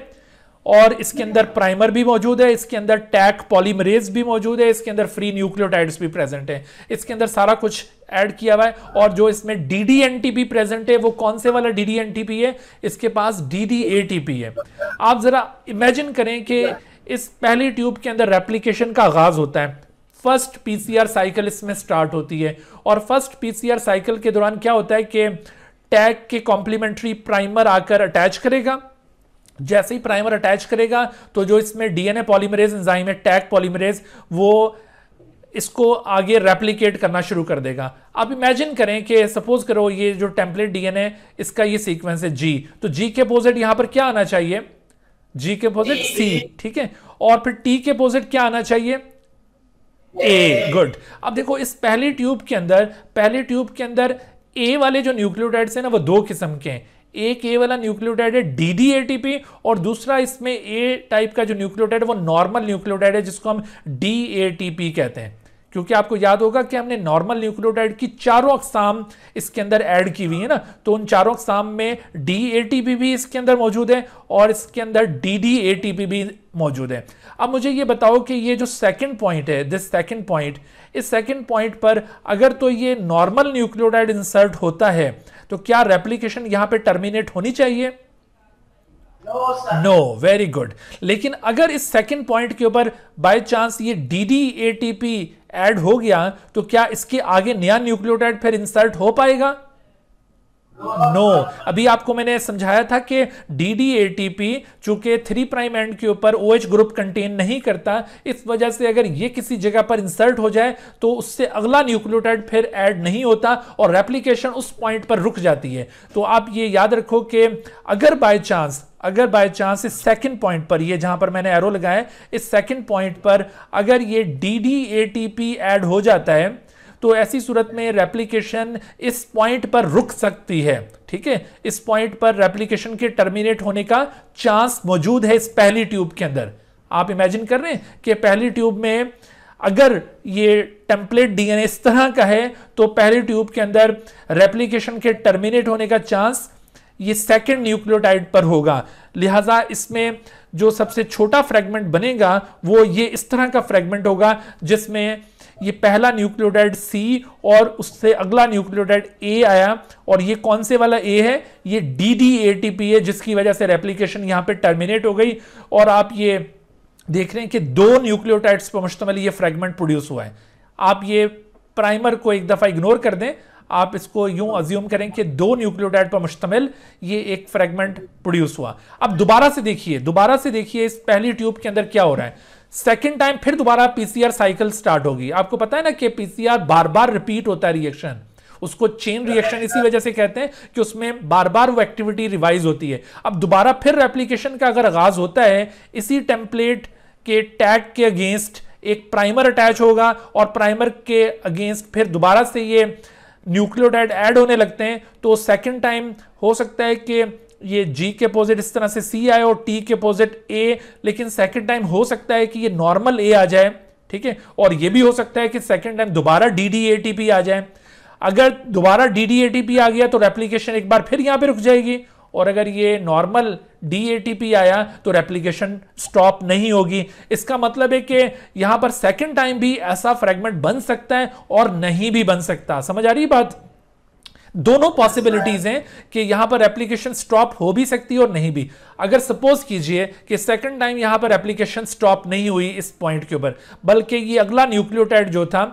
S1: और इसके अंदर प्राइमर भी मौजूद है इसके अंदर टैक पॉलीमरेज भी मौजूद है इसके अंदर फ्री न्यूक्लियोटाइड्स भी प्रेजेंट है इसके अंदर सारा कुछ ऐड किया हुआ है और जो इसमें डीडीएनटीपी प्रेजेंट है वो कौन से वाला डीडीएनटीपी है इसके पास डीडीएटीपी है आप जरा इमेजिन करें कि इस पहली ट्यूब के अंदर रेप्लीकेशन का आगाज होता है फर्स्ट पीसीआर साइकिल इसमें स्टार्ट होती है और फर्स्ट पीसीआर साइकिल के दौरान क्या होता है कि टैग के कॉम्प्लीमेंट्री प्राइमर आकर अटैच करेगा जैसे ही प्राइमर अटैच करेगा तो जो इसमें डीएनए पॉलीमरेज एंजाइम है टैग पॉलीमरेज वो इसको आगे रेप्लिकेट करना शुरू कर देगा आप इमेजिन करें कि सपोज करो ये जो टेम्पलेट डीएनए इसका ये सीक्वेंस है जी तो जी के अपोजिट यहां पर क्या आना चाहिए जी के अपोजिट सी ठीक है और फिर टी के अपोजिट क्या आना चाहिए ए गुड अब देखो इस पहली ट्यूब के अंदर पहली ट्यूब के अंदर ए वाले जो न्यूक्लियोटाइड्स है ना वो दो किस्म के हैं एक ए वाला न्यूक्लियोटाइड है डीडी एटीपी और दूसरा इसमें ए टाइप का जो न्यूक्लियोटाइड है वो नॉर्मल न्यूक्लियोटाइड है जिसको हम डी एटीपी कहते हैं क्योंकि आपको याद होगा कि हमने नॉर्मल न्यूक्लियोटाइड की चारों अकसाम इसके अंदर ऐड की हुई है ना तो उन चारों अकसाम में डी पी भी इसके अंदर मौजूद है और इसके अंदर डी डी पी भी मौजूद है अब मुझे ये बताओ कि ये जो सेकंड पॉइंट है दिस सेकंड पॉइंट इस सेकंड पॉइंट पर अगर तो ये नॉर्मल न्यूक्लियोटाइड इंसर्ट होता है तो क्या रेप्लीकेशन यहां पर टर्मिनेट होनी चाहिए नो वेरी गुड लेकिन अगर इस सेकेंड पॉइंट के ऊपर बाय चांस ये टी पी एड हो गया तो क्या इसके आगे नया न्यूक्लियोटाइड फिर इंसर्ट हो पाएगा नो no. अभी आपको मैंने समझाया था कि D D A T P चूंकि थ्री प्राइम एंड के ऊपर ओ एच ग्रुप कंटेन नहीं करता इस वजह से अगर ये किसी जगह पर इंसर्ट हो जाए तो उससे अगला न्यूक्लियोटाइड फिर ऐड नहीं होता और रेप्लीकेशन उस पॉइंट पर रुक जाती है तो आप ये याद रखो कि अगर बाय चांस अगर बाय चांस इस सेकंड पॉइंट पर ये जहां पर मैंने एरो लगाया इस सेकंड पॉइंट पर अगर ये D D A T P add हो जाता है तो ऐसी सूरत में रेप्लीकेशन इस पॉइंट पर रुक सकती है ठीक है इस पॉइंट पर रेप्लीकेशन के टर्मिनेट होने का चांस मौजूद है इस पहली ट्यूब के अंदर आप इमेजिन कर रहे हैं कि पहली ट्यूब में अगर ये टेम्पलेट डीएनए इस तरह का है तो पहली ट्यूब के अंदर रेप्लीकेशन के टर्मिनेट होने का चांस ये सेकेंड न्यूक्लियोटाइड पर होगा लिहाजा इसमें जो सबसे छोटा फ्रेगमेंट बनेगा वो ये इस तरह का फ्रेगमेंट होगा जिसमें ये पहला न्यूक्लियोटाइड सी और उससे अगला न्यूक्लियोटाइड ए आया और ये कौन से वाला ए है ये D D A T P है जिसकी वजह से रेप्लीकेशन यहाँ पे टर्मिनेट हो गई और आप ये देख रहे हैं कि दो न्यूक्लियोटाइड्स पर मुश्तमल ये फ्रेगमेंट प्रोड्यूस हुआ है आप ये प्राइमर को एक दफ़ा इग्नोर कर दें आप इसको यूं अज्यूम करें कि दो न्यूक्लियोटाइड पर मुश्तमिल ये एक फ्रेगमेंट प्रोड्यूस हुआ अब दोबारा से देखिए दोबारा से देखिए इस पहली ट्यूब के अंदर क्या हो रहा है सेकेंड टाइम फिर दोबारा पीसीआर साइकिल स्टार्ट होगी आपको पता है ना कि पीसीआर बार बार रिपीट होता है रिएक्शन उसको चेन रिएक्शन इसी वजह से कहते हैं कि उसमें बार बार वो एक्टिविटी रिवाइज होती है अब दोबारा फिर रेप्लीकेशन का अगर आगाज होता है इसी टेम्पलेट के टैग के अगेंस्ट एक प्राइमर अटैच होगा और प्राइमर के अगेंस्ट फिर दोबारा से ये न्यूक्लियोटाइड ऐड होने लगते हैं तो सेकेंड टाइम हो सकता है कि ये जी के अपोजिट इस तरह से सी आए और टी के अपोजिट ए लेकिन सेकेंड टाइम हो सकता है कि ये नॉर्मल ए आ जाए ठीक है और ये भी हो सकता है कि सेकेंड टाइम दोबारा D D A T P आ जाए अगर दोबारा D D A T P आ गया तो रेप्लीकेशन एक बार फिर यहां पे रुक जाएगी और अगर ये नॉर्मल डी आया तो रेप्लीकेशन स्टॉप नहीं होगी इसका मतलब है कि यहां पर सेकेंड टाइम भी ऐसा फ्रेगमेंट बन सकता है और नहीं भी बन सकता समझ आ रही बात दोनों पॉसिबिलिटीज हैं कि यहां पर एप्लीकेशन स्टॉप हो भी सकती है और नहीं भी अगर सपोज कीजिए कि सेकंड टाइम यहां पर एप्लीकेशन स्टॉप नहीं हुई इस पॉइंट के ऊपर बल्कि ये अगला न्यूक्लियोटाइड जो था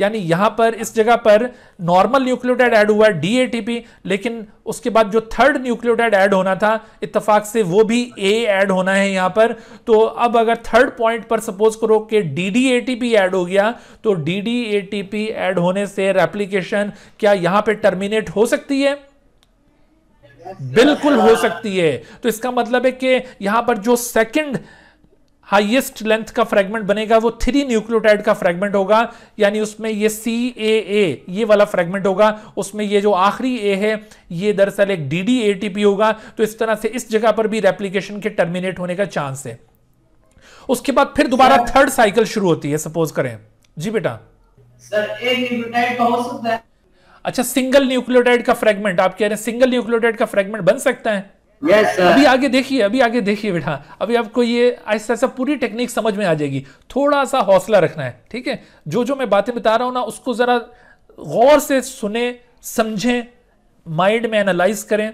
S1: यानी यहां पर इस जगह पर नॉर्मल न्यूक्लियोटाइड ऐड हुआ है डीएटीपी लेकिन उसके बाद जो थर्ड न्यूक्लियोटाइड ऐड होना था इतफाक से वो भी ए ऐड होना है यहां पर तो अब अगर थर्ड पॉइंट पर सपोज करो कि डीडीएटीपी ऐड हो गया तो डीडीएटीपी ऐड होने से रेप्लीकेशन क्या यहां पे टर्मिनेट हो सकती है बिल्कुल हो सकती है तो इसका मतलब है कि यहां पर जो सेकेंड हाईएस्ट लेंथ का फ्रेगमेंट बनेगा वो थ्री न्यूक्लियोटाइड का फ्रेगमेंट होगा यानी उसमें ये सी ए ए ये वाला फ्रेगमेंट होगा उसमें ये जो आखिरी ए है ये दरअसल एक D D A T P होगा तो इस तरह से इस जगह पर भी रेप्लीकेशन के टर्मिनेट होने का चांस है उसके बाद फिर दोबारा थर्ड साइकिल शुरू होती है सपोज करें जी बेटा सर न्यूक्लियोटाइड तो हो सकता है अच्छा सिंगल न्यूक्लियोटाइड का फ्रेगमेंट आप कह रहे हैं सिंगल न्यूक्लियोटाइड का फ्रेगमेंट बन सकता है yes, अभी आगे देखिए अभी आगे देखिए बेटा अभी आपको ये ऐसा ऐसा पूरी टेक्निक समझ में आ जाएगी थोड़ा सा हौसला रखना है ठीक है जो जो मैं बातें बता रहा हूँ ना उसको ज़रा गौर से सुने समझें माइंड में एनालाइज करें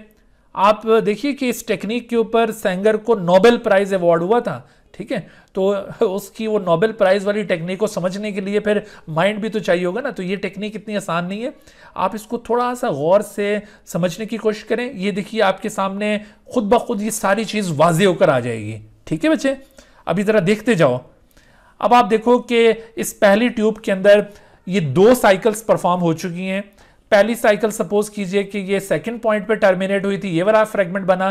S1: आप देखिए कि इस टेक्निक के ऊपर सेंगर को नोबेल प्राइज अवार्ड हुआ था ठीक है तो उसकी वो नोबेल प्राइज़ वाली टेक्निक को समझने के लिए फिर माइंड भी तो चाहिए होगा ना तो ये टेक्निक इतनी आसान नहीं है आप इसको थोड़ा सा गौर से समझने की कोशिश करें ये देखिए आपके सामने खुद ब खुद ये सारी चीज़ वाजे होकर आ जाएगी ठीक है बच्चे अभी ज़रा देखते जाओ अब आप देखो कि इस पहली ट्यूब के अंदर ये दो साइकिल्स परफॉर्म हो चुकी हैं पहली साइकिल सपोज कीजिए कि ये सेकंड पॉइंट पे टर्मिनेट हुई थी ये वाला फ्रेगमेंट बना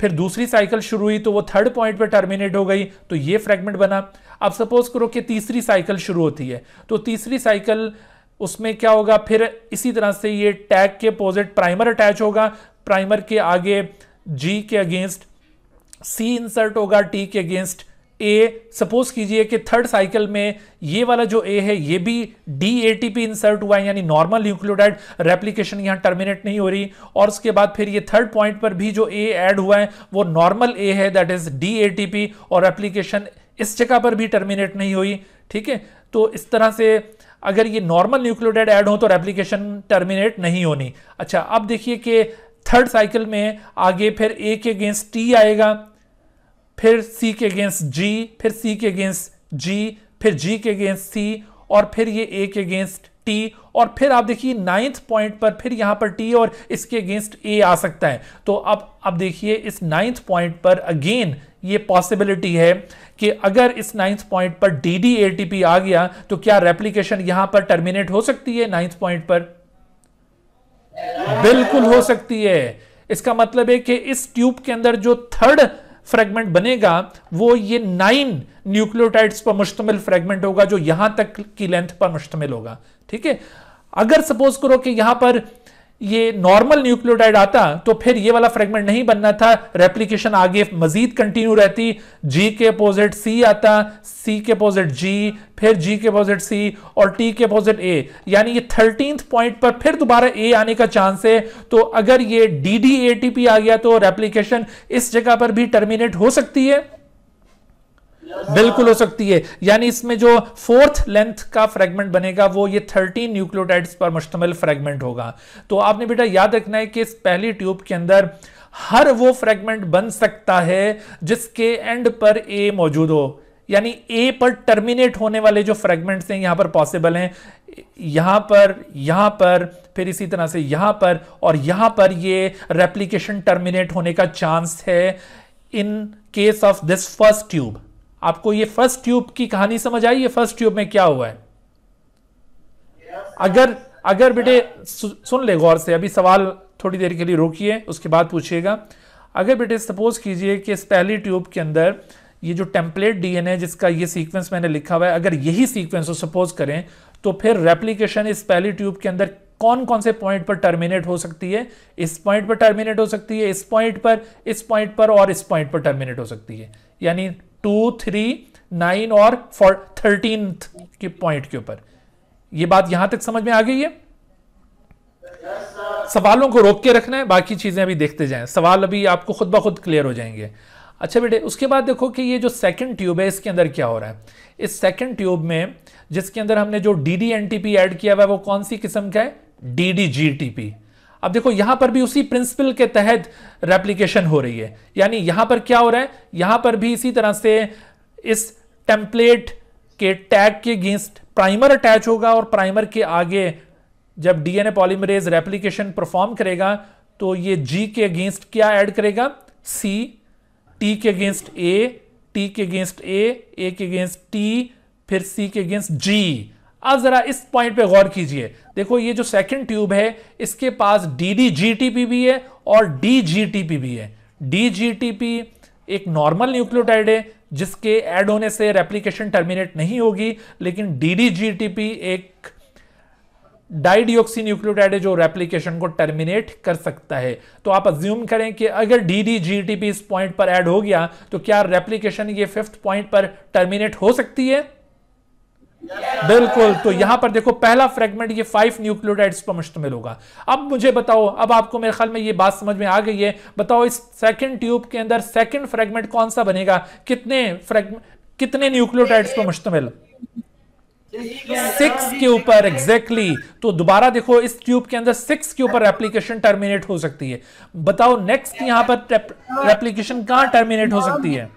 S1: फिर दूसरी साइकिल शुरू हुई तो वो थर्ड पॉइंट पे टर्मिनेट हो गई तो ये फ्रेगमेंट बना अब सपोज करो कि तीसरी साइकिल शुरू होती है तो तीसरी साइकिल उसमें क्या होगा फिर इसी तरह से ये टैग के अपोजिट प्राइमर अटैच होगा प्राइमर के आगे जी के अगेंस्ट सी इंसर्ट होगा टी के अगेंस्ट ए सपोज कीजिए कि थर्ड साइकिल में ये वाला जो ए है ये भी D A T P insert हुआ है यानी नॉर्मल न्यूक्लियोटाइड रेप्लीकेशन यहाँ टर्मिनेट नहीं हो रही और उसके बाद फिर ये थर्ड पॉइंट पर भी जो ए ऐड हुआ है वो नॉर्मल ए है that is D A T P और एप्लीकेशन इस जगह पर भी टर्मिनेट नहीं हुई ठीक है तो इस तरह से अगर ये नॉर्मल न्यूक्लियोटाइड ऐड हो तो रेप्लीकेशन टर्मिनेट नहीं होनी अच्छा अब देखिए कि थर्ड साइकिल में आगे फिर ए के अगेंस्ट टी आएगा फिर सी के अगेंस्ट जी फिर सी के अगेंस्ट जी फिर जी के अगेंस्ट सी और फिर ये ए के अगेंस्ट टी और फिर आप देखिए नाइन्थ पॉइंट पर फिर यहां पर टी और इसके अगेंस्ट ए आ सकता है तो अब अब देखिए इस नाइन्थ पॉइंट पर अगेन ये पॉसिबिलिटी है कि अगर इस नाइन्थ पॉइंट पर D D A T P आ गया तो क्या रेप्लीकेशन यहां पर टर्मिनेट हो सकती है नाइन्थ पॉइंट पर बिल्कुल हो सकती है इसका मतलब है कि इस ट्यूब के अंदर जो थर्ड फ्रेगमेंट बनेगा वो ये नाइन न्यूक्लियोटाइड्स पर मुश्तमिल फ्रेगमेंट होगा जो यहां तक की लेंथ पर मुश्तमिल होगा ठीक है अगर सपोज करो कि यहां पर ये नॉर्मल न्यूक्लियोटाइड आता तो फिर ये वाला फ्रेगमेंट नहीं बनना था रेप्लीकेशन आगे मजीद कंटिन्यू रहती जी के अपोजिट सी आता सी के अपोजिट जी फिर जी के अपोजिट सी और टी के अपोजिट ए यानी ये थर्टींथ पॉइंट पर फिर दोबारा ए आने का चांस है तो अगर ये D D A T P आ गया तो रेप्लीकेशन इस जगह पर भी टर्मिनेट हो सकती है बिल्कुल हो सकती है यानी इसमें जो फोर्थ लेंथ का फ्रेगमेंट बनेगा वो ये थर्टीन न्यूक्लियोटाइड्स पर मुश्तमिल फ्रेगमेंट होगा तो आपने बेटा याद रखना है कि इस पहली ट्यूब के अंदर हर वो फ्रेगमेंट बन सकता है जिसके एंड पर ए मौजूद हो यानी ए पर टर्मिनेट होने वाले जो फ्रेगमेंट्स हैं यहां पर पॉसिबल हैं यहां पर यहां पर फिर इसी तरह से यहां पर और यहां पर ये रेप्लीकेशन टर्मिनेट होने का चांस है in case of this first tube आपको ये फर्स्ट ट्यूब की कहानी समझ आई ये फर्स्ट ट्यूब में क्या हुआ है अगर अगर बेटे सुन ले गौर से अभी सवाल थोड़ी देर के लिए रोकिए उसके बाद पूछिएगा अगर बेटे सपोज कीजिए कि इस पहली ट्यूब के अंदर ये जो टेम्पलेट डीएनए जिसका ये सीक्वेंस मैंने लिखा हुआ है अगर यही सीक्वेंस हो सपोज करें तो फिर रेप्लीकेशन इस पहली ट्यूब के अंदर कौन कौन से पॉइंट पर टर्मिनेट हो सकती है इस पॉइंट पर टर्मिनेट हो सकती है इस पॉइंट पर इस पॉइंट पर और इस पॉइंट पर टर्मिनेट हो सकती है यानी टू थ्री नाइन और फॉर थर्टीन के पॉइंट के ऊपर ये बात यहां तक समझ में आ गई है सवालों को रोक के रखना है बाकी चीजें अभी देखते जाएं सवाल अभी आपको खुद ब खुद क्लियर हो जाएंगे अच्छा बेटे उसके बाद देखो कि ये जो सेकंड ट्यूब है इसके अंदर क्या हो रहा है इस सेकंड ट्यूब में जिसके अंदर हमने जो D D N T P add किया हुआ है वो कौन सी किस्म का है D D G T P अब देखो यहां पर भी उसी प्रिंसिपल के तहत रेप्लीकेशन हो रही है यानी यहां पर क्या हो रहा है यहां पर भी इसी तरह से इस टेम्पलेट के टैग के अगेंस्ट प्राइमर अटैच होगा और प्राइमर के आगे जब डीएनए पॉलीमरेज रेप्लीकेशन परफॉर्म करेगा तो ये जी के अगेंस्ट क्या ऐड करेगा सी टी के अगेंस्ट ए टी के अगेंस्ट ए ए के अगेंस्ट टी फिर सी के अगेंस्ट जी अब जरा इस पॉइंट पे गौर कीजिए देखो ये जो सेकंड ट्यूब है इसके पास डी भी है और डी भी है डी एक नॉर्मल न्यूक्लियोटाइड है जिसके ऐड होने से रेप्लीकेशन टर्मिनेट नहीं होगी लेकिन डी एक डाइडियोक्सी न्यूक्लियोटाइड है जो रेप्लीकेशन को टर्मिनेट कर सकता है तो आप अज्यूम करें कि अगर डी इस पॉइंट पर ऐड हो गया तो क्या रेप्लीकेशन ये फिफ्थ पॉइंट पर टर्मिनेट हो सकती है बिल्कुल तो यहां पर देखो पहला फ्रेगमेंट ये फाइव न्यूक्लियोटाइड्स पर मुश्तमिल होगा अब मुझे बताओ अब आपको मेरे ख्याल में ये बात समझ में आ गई है बताओ इस सेकंड ट्यूब के अंदर सेकंड फ्रेगमेंट कौन सा बनेगा कितने कितने न्यूक्लियोटाइड्स पर मुश्तमिल सिक्स के ऊपर एग्जैक्टली exactly. तो दोबारा देखो इस ट्यूब के अंदर सिक्स के ऊपर एप्लीकेशन टर्मिनेट हो सकती है बताओ नेक्स्ट यहां पर एप्लीकेशन कहां टर्मिनेट हो सकती है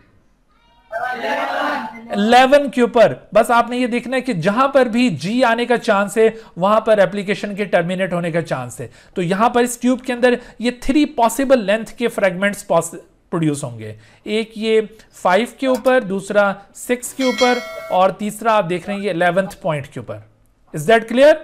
S1: 11 के ऊपर बस आपने ये देखना है कि जहां पर भी जी आने का चांस है वहां पर एप्लीकेशन के टर्मिनेट होने का चांस है तो यहां पर इस ट्यूब के अंदर ये थ्री पॉसिबल लेंथ के फ्रेगमेंट्स प्रोड्यूस होंगे एक ये फाइव के ऊपर दूसरा सिक्स के ऊपर और तीसरा आप देख रहे हैं ये इलेवेंथ पॉइंट के ऊपर इज दैट क्लियर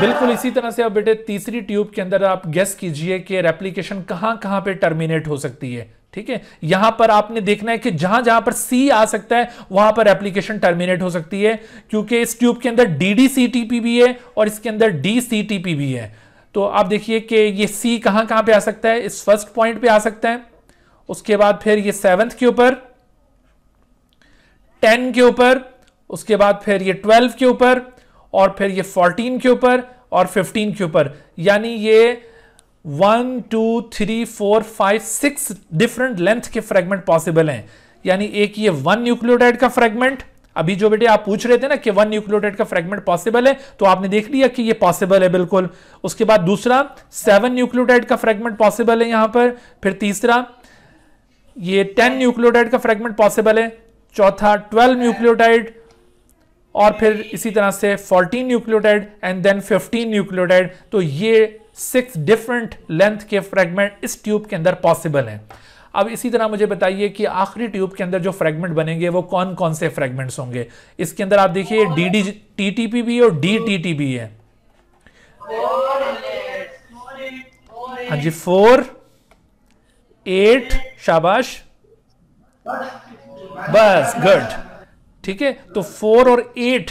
S1: बिल्कुल इसी तरह से अब बेटे तीसरी ट्यूब के अंदर आप गेस कीजिए कि रेप्लीकेशन कहां कहां पे टर्मिनेट हो सकती है ठीक है यहां पर आपने देखना है कि जहां जहां पर सी आ सकता है वहां पर एप्लीकेशन टर्मिनेट हो सकती है क्योंकि इस ट्यूब के अंदर डीडीसीटीपी भी है और इसके अंदर डीसीटीपी भी है तो आप देखिए कि ये सी कहां कहां पे आ सकता है इस फर्स्ट पॉइंट पे आ सकता है उसके बाद फिर ये सेवंथ के ऊपर टेन के ऊपर उसके बाद फिर ये ट्वेल्व के ऊपर और फिर ये फोर्टीन के ऊपर और फिफ्टीन के ऊपर यानी ये one two three four five six different length के फ्रेगमेंट पॉसिबल हैं यानी एक ये वन न्यूक्लियोटाइड का फ्रेगमेंट अभी जो बेटे आप पूछ रहे थे ना कि वन न्यूक्लियोटाइड का फ्रेगमेंट पॉसिबल है तो आपने देख लिया कि ये पॉसिबल है बिल्कुल उसके बाद दूसरा सेवन न्यूक्लियोटाइड का फ्रेगमेंट पॉसिबल है यहां पर फिर तीसरा ये टेन न्यूक्लियोटाइड का फ्रेगमेंट पॉसिबल है चौथा ट्वेल्व न्यूक्लियोटाइड और फिर इसी तरह से fourteen nucleotide and then fifteen nucleotide तो ये सिक्स डिफरेंट लेंथ के फ्रेगमेंट इस ट्यूब के अंदर पॉसिबल हैं अब इसी तरह मुझे बताइए कि आखिरी ट्यूब के अंदर जो फ्रेगमेंट बनेंगे वो कौन कौन से फ्रेगमेंट्स होंगे इसके अंदर आप देखिए D D T T P भी और डी टी टी भी है हाँ जी फोर एट शाबाश बस गुड ठीक है तो फोर और एट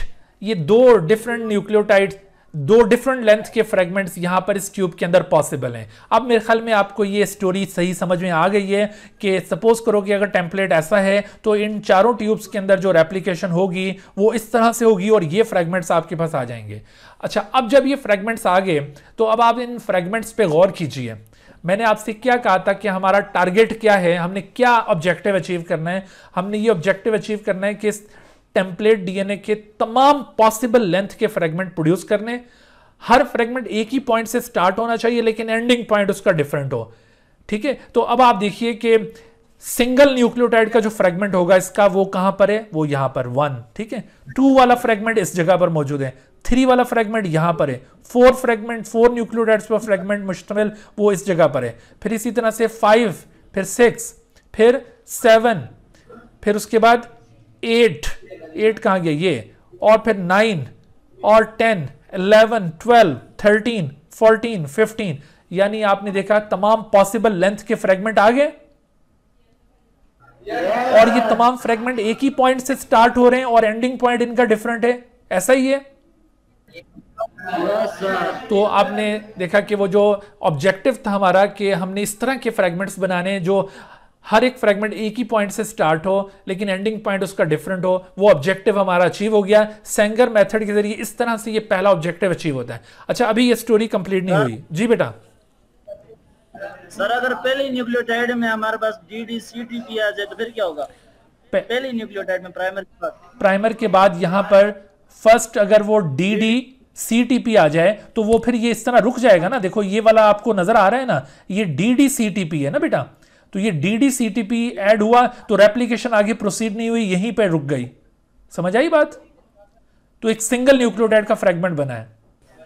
S1: ये दो डिफरेंट न्यूक्लियोटाइड दो डिफरेंट लेंथ के फ्रेगमेंट्स यहां पर इस ट्यूब के अंदर पॉसिबल हैं अब मेरे ख्याल में आपको ये स्टोरी सही समझ में आ गई है कि सपोज करो कि अगर टेम्पलेट ऐसा है तो इन चारों ट्यूब्स के अंदर जो रेप्लीकेशन होगी वो इस तरह से होगी और ये फ्रेगमेंट्स आपके पास आ जाएंगे अच्छा अब जब ये फ्रेगमेंट्स आ गए तो अब आप इन फ्रेगमेंट्स पर गौर कीजिए मैंने आपसे क्या कहा था कि हमारा टारगेट क्या है हमने क्या ऑब्जेक्टिव अचीव करना है हमने ये ऑब्जेक्टिव अचीव करना है कि टेम्पलेट डीएनए के तमाम पॉसिबल लेंथ के फ्रेगमेंट प्रोड्यूस करने हर फ्रेगमेंट एक ही पॉइंट से स्टार्ट होना चाहिए लेकिन एंडिंग पॉइंट उसका डिफरेंट हो ठीक है तो अब आप देखिए कि सिंगल न्यूक्लियोटाइड का जो फ्रेगमेंट होगा इसका वो कहां पर है वो यहां पर वन ठीक है टू वाला फ्रेगमेंट इस जगह पर मौजूद है थ्री वाला फ्रेगमेंट यहां पर है फोर फ्रेगमेंट फोर न्यूक्लियोटाइड्स पर फ्रेगमेंट मुश्तमिल वो इस जगह पर है फिर इसी तरह से फाइव फिर सिक्स फिर सेवन फिर उसके बाद एट एट कहाँ गया ये और फिर नाइन और ten eleven twelve thirteen fourteen fifteen यानी आपने देखा तमाम पॉसिबल लेंथ के फ्रेगमेंट आ गए yeah. और ये तमाम फ्रेगमेंट एक ही पॉइंट से स्टार्ट हो रहे हैं और एंडिंग पॉइंट इनका डिफरेंट है ऐसा ही है तो आपने देखा कि वो जो ऑब्जेक्टिव था हमारा कि हमने इस तरह के फ्रेगमेंट्स बनाने जो हर एक फ्रेगमेंट एक ही पॉइंट से स्टार्ट हो लेकिन एंडिंग पॉइंट उसका डिफरेंट हो वो ऑब्जेक्टिव हमारा अचीव हो गया सेंगर मेथड के जरिए इस तरह से ये पहला ऑब्जेक्टिव अचीव होता है अच्छा अभी ये स्टोरी कंप्लीट नहीं हुई जी बेटा सर अगर पहले न्यूक्लियोटाइड में हमारे पास डीडी सीटीपी आ जाए तो फिर क्या होगा पहले न्यूक्लियोटाइड में प्राइमर के बाद प्राइमर के बाद यहां पर फर्स्ट अगर वो डी डी टी पी आ जाए तो वो फिर ये इस तरह रुक जाएगा ना देखो ये वाला आपको नजर आ रहा है ना ये डी डी टी पी है ना बेटा तो ये D D C T P add हुआ तो रेप्लीकेशन आगे प्रोसीड नहीं हुई यहीं पर रुक गई समझ आई बात तो एक सिंगल न्यूक्लियोटाइड का फ्रेगमेंट बना है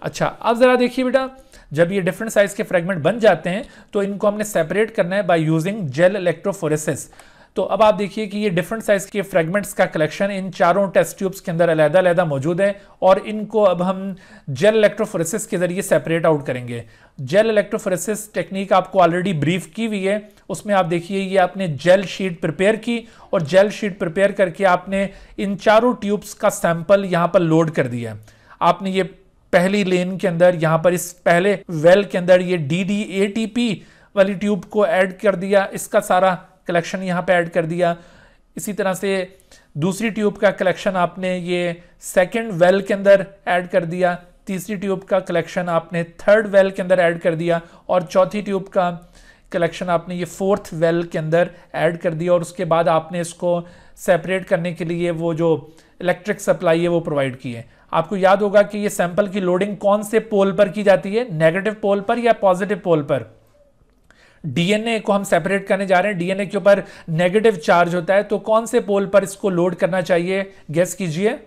S1: अच्छा अब जरा देखिए बेटा जब ये डिफरेंट साइज के फ्रेगमेंट बन जाते हैं तो इनको हमने सेपरेट करना है बाय यूजिंग जेल इलेक्ट्रोफोरेसिस तो अब आप देखिए कि ये डिफरेंट साइज के फ्रेगमेंट्स का कलेक्शन इन चारों टेस्ट ट्यूब्स के अंदर अलहदा अलहदा मौजूद है और इनको अब हम जेल इलेक्ट्रोफोरेसिस के जरिए सेपरेट आउट करेंगे जेल इलेक्ट्रोफोरेसिस टेक्निक आपको ऑलरेडी ब्रीफ की हुई है उसमें आप देखिए ये आपने जेल शीट प्रिपेयर की और जेल शीट प्रिपेयर करके आपने इन चारों ट्यूब्स का सैंपल यहाँ पर लोड कर दिया आपने ये पहली लेन के अंदर यहाँ पर इस पहले वेल के अंदर ये D D A T P वाली ट्यूब को ऐड कर दिया इसका सारा कलेक्शन यहाँ पे ऐड कर दिया इसी तरह से दूसरी ट्यूब का कलेक्शन आपने ये सेकंड वेल के अंदर ऐड कर दिया तीसरी ट्यूब का कलेक्शन आपने थर्ड वेल के अंदर ऐड कर दिया और चौथी ट्यूब का कलेक्शन आपने ये फोर्थ वेल के अंदर ऐड कर दिया और उसके बाद आपने इसको सेपरेट करने के लिए वो जो इलेक्ट्रिक सप्लाई है वो प्रोवाइड की है आपको याद होगा कि ये सैंपल की लोडिंग कौन से पोल पर की जाती है नेगेटिव पोल पर या पॉजिटिव पोल पर डीएनए को हम सेपरेट करने जा रहे हैं डीएनए के ऊपर नेगेटिव चार्ज होता है तो कौन से पोल पर इसको लोड करना चाहिए गेस कीजिए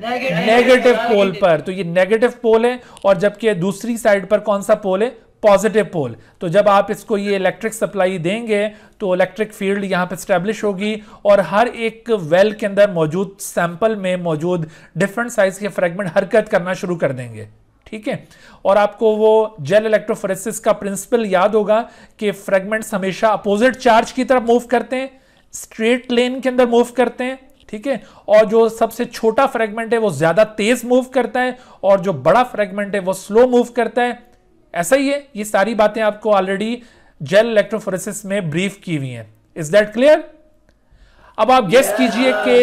S1: नेगेटिव पोल पर तो ये नेगेटिव पोल है और जबकि दूसरी साइड पर कौन सा पोल है पॉजिटिव पोल तो जब आप इसको ये इलेक्ट्रिक सप्लाई देंगे तो इलेक्ट्रिक फील्ड यहां पे स्टेब्लिश होगी और हर एक वेल के अंदर मौजूद सैंपल में मौजूद डिफरेंट साइज के फ्रेगमेंट हरकत करना शुरू कर देंगे ठीक है और आपको वो जेल इलेक्ट्रोफोरेसिस का प्रिंसिपल याद होगा कि फ्रेगमेंट्स हमेशा अपोजिट चार्ज की तरफ मूव करते हैं स्ट्रेट लेन के अंदर मूव करते हैं ठीक है और जो सबसे छोटा फ्रेगमेंट है वो ज्यादा तेज मूव करता है और जो बड़ा फ्रेगमेंट है वो स्लो मूव करता है ऐसा ही है ये सारी बातें आपको ऑलरेडी जेल इलेक्ट्रोफोरेसिस में ब्रीफ की हुई हैं इज दैट क्लियर अब आप गेस कीजिए कि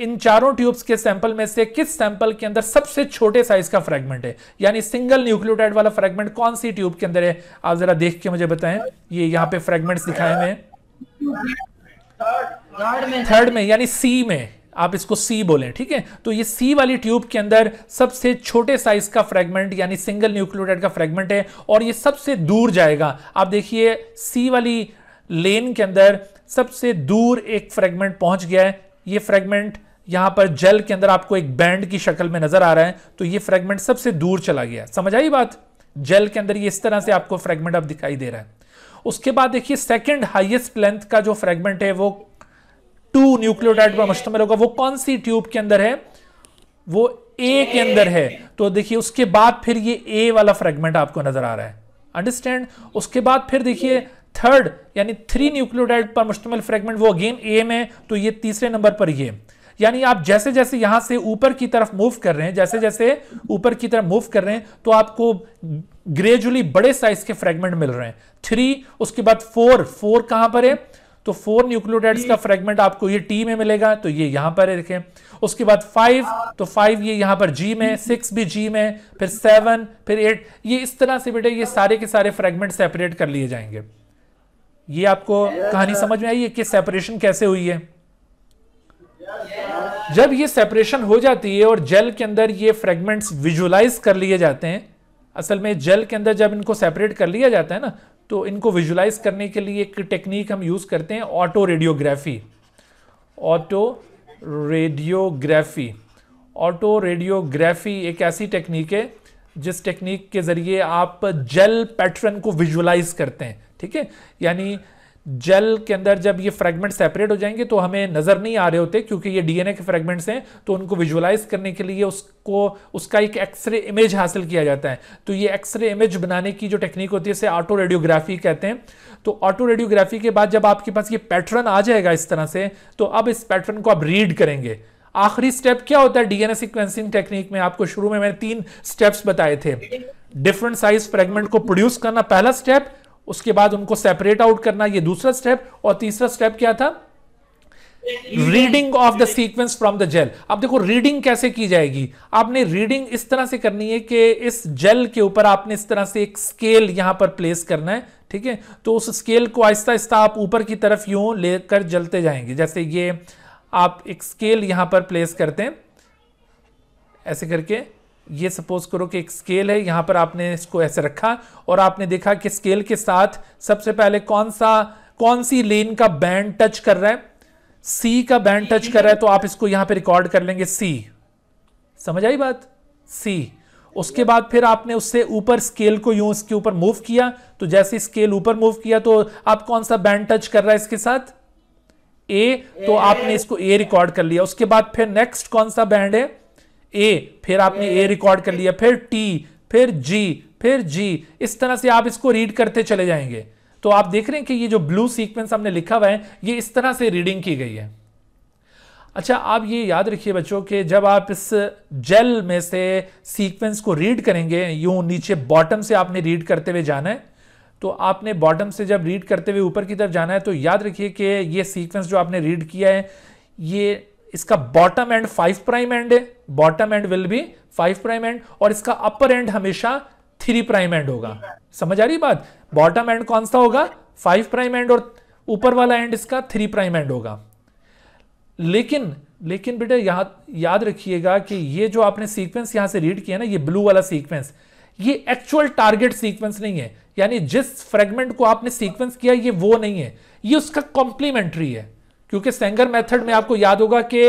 S1: इन चारों ट्यूब्स के सैंपल में से किस सैंपल के अंदर सबसे छोटे साइज का फ्रेगमेंट है यानी सिंगल न्यूक्लियोटाइड वाला फ्रेगमेंट कौन सी ट्यूब के अंदर है आप जरा देख के मुझे बताएं ये यहाँ पे फ्रेगमेंट दिखाए हुए थर्ड में यानी सी में आप इसको सी बोलें ठीक है तो ये सी वाली ट्यूब के अंदर सबसे छोटे साइज का फ्रेगमेंट यानी सिंगल न्यूक्लियोटाइड का फ्रेगमेंट है और ये सबसे दूर जाएगा आप देखिए सी वाली लेन के अंदर सबसे दूर एक फ्रेगमेंट पहुंच गया है ये फ्रेगमेंट यहां पर जेल के अंदर आपको एक बैंड की शक्ल में नजर आ रहा है तो ये फ्रेगमेंट सबसे दूर चला गया समझ आई बात जेल के अंदर ये इस तरह से आपको फ्रेगमेंट अब दिखाई दे रहा है उसके बाद देखिए सेकंड हाईएस्ट लेंथ का जो फ्रेगमेंट है वो टू न्यूक्लियोटाइड पर मुश्तमल होगा वो कौन सी ट्यूब के अंदर है वो ए के अंदर है तो देखिए उसके बाद फिर ये ए वाला फ्रेगमेंट आपको नजर आ रहा है अंडरस्टैंड उसके बाद फिर देखिए थर्ड यानी थ्री न्यूक्लियोटाइड पर मुश्तमल फ्रेगमेंट वो अगेन ए में तो ये तीसरे नंबर पर ये यानी आप जैसे जैसे यहां से ऊपर की तरफ मूव कर रहे हैं जैसे जैसे ऊपर की तरफ मूव कर रहे हैं तो आपको ग्रेजुअली बड़े साइज के फ्रेगमेंट मिल रहे हैं थ्री उसके बाद फोर फोर कहां पर है तो फोर न्यूक्लियोटाइड्स का फ्रेगमेंट आपको ये टी में मिलेगा तो ये यहां पर है देखें उसके बाद फाइव तो फाइव ये यहां पर जी में सिक्स भी जी में फिर सेवन फिर एट ये इस तरह से बेटे ये सारे के सारे फ्रेगमेंट सेपरेट कर लिए जाएंगे ये आपको कहानी समझ में आई है कि सेपरेशन कैसे हुई है जब ये सेपरेशन हो जाती है और जेल के अंदर ये फ्रेगमेंट्स विजुलाइज कर लिए जाते हैं असल में जेल के अंदर जब इनको सेपरेट कर लिया जाता है ना तो इनको विजुलाइज करने के लिए एक टेक्निक हम यूज़ करते हैं auto radiography auto radiography auto radiography एक ऐसी टेक्निक है जिस टेक्निक के ज़रिए आप जेल पैटर्न को विजुलाइज करते हैं ठीक है यानी जेल के अंदर जब ये फ्रेगमेंट सेपरेट हो जाएंगे तो हमें नज़र नहीं आ रहे होते क्योंकि ये डीएनए के फ्रेगमेंट्स हैं तो उनको विजुअलाइज करने के लिए उसको उसका एक एक्सरे इमेज हासिल किया जाता है तो ये एक्सरे इमेज बनाने की जो टेक्निक होती है इसे ऑटो रेडियोग्राफी कहते हैं तो ऑटो रेडियोग्राफी के बाद जब आपके पास ये पैटर्न आ जाएगा इस तरह से तो अब इस पैटर्न को आप रीड करेंगे आखिरी स्टेप क्या होता है डीएनए सिक्वेंसिंग टेक्निक में आपको शुरू में मैंने तीन स्टेप्स बताए थे डिफरेंट साइज फ्रेगमेंट को प्रोड्यूस करना पहला स्टेप उसके बाद उनको सेपरेट आउट करना ये दूसरा स्टेप और तीसरा स्टेप क्या था reading of the sequence from the gel अब देखो रीडिंग कैसे की जाएगी आपने रीडिंग इस तरह से करनी है कि इस जेल के ऊपर आपने इस तरह से एक स्केल यहां पर प्लेस करना है ठीक है तो उस स्केल को आहिस्ता आहिस्ता आप ऊपर की तरफ यूं लेकर जलते जाएंगे जैसे ये आप एक स्केल यहां पर प्लेस करते हैं ऐसे करके ये सपोज करो कि एक स्केल है यहाँ पर आपने इसको ऐसे रखा और आपने देखा कि स्केल के साथ सबसे पहले कौन सा कौन सी लेन का बैंड टच कर रहा है सी का बैंड टच कर रहा है तो आप इसको यहां पे रिकॉर्ड कर लेंगे सी समझ आई बात सी उसके बाद फिर आपने उससे ऊपर स्केल को यूं इसके ऊपर मूव किया तो जैसे स्केल ऊपर मूव किया तो आप कौन सा बैंड टच कर रहा है इसके साथ ए तो आपने इसको ए रिकॉर्ड कर लिया उसके बाद फिर नेक्स्ट कौन सा बैंड है ए फिर आपने ए रिकॉर्ड कर लिया फिर टी फिर जी फिर जी इस तरह से आप इसको रीड करते चले जाएंगे तो आप देख रहे हैं कि ये जो ब्लू सीक्वेंस हमने लिखा हुआ है ये इस तरह से रीडिंग की गई है अच्छा आप ये याद रखिए बच्चों कि जब आप इस जेल में से सीक्वेंस को रीड करेंगे यूं नीचे बॉटम से आपने रीड करते हुए जाना है तो आपने बॉटम से जब रीड करते हुए ऊपर की तरफ जाना है तो याद रखिए कि ये सीक्वेंस जो आपने रीड किया है ये इसका bottom end five prime end है bottom end will be five prime end और इसका अपर एंड हमेशा थ्री प्राइम एंड होगा समझ आ रही बात बॉटम एंड कौन सा होगा फाइव प्राइम एंड और ऊपर वाला एंड इसका थ्री प्राइम एंड होगा लेकिन लेकिन बेटा याद याद रखिएगा कि ये जो आपने सीक्वेंस यहां से रीड किया ना ये ब्लू वाला सीक्वेंस ये एक्चुअल टारगेट सीक्वेंस नहीं है यानी जिस फ्रेगमेंट को आपने सीक्वेंस किया ये वो नहीं है ये उसका कॉम्प्लीमेंट्री है क्योंकि सेंगर मेथड में आपको याद होगा कि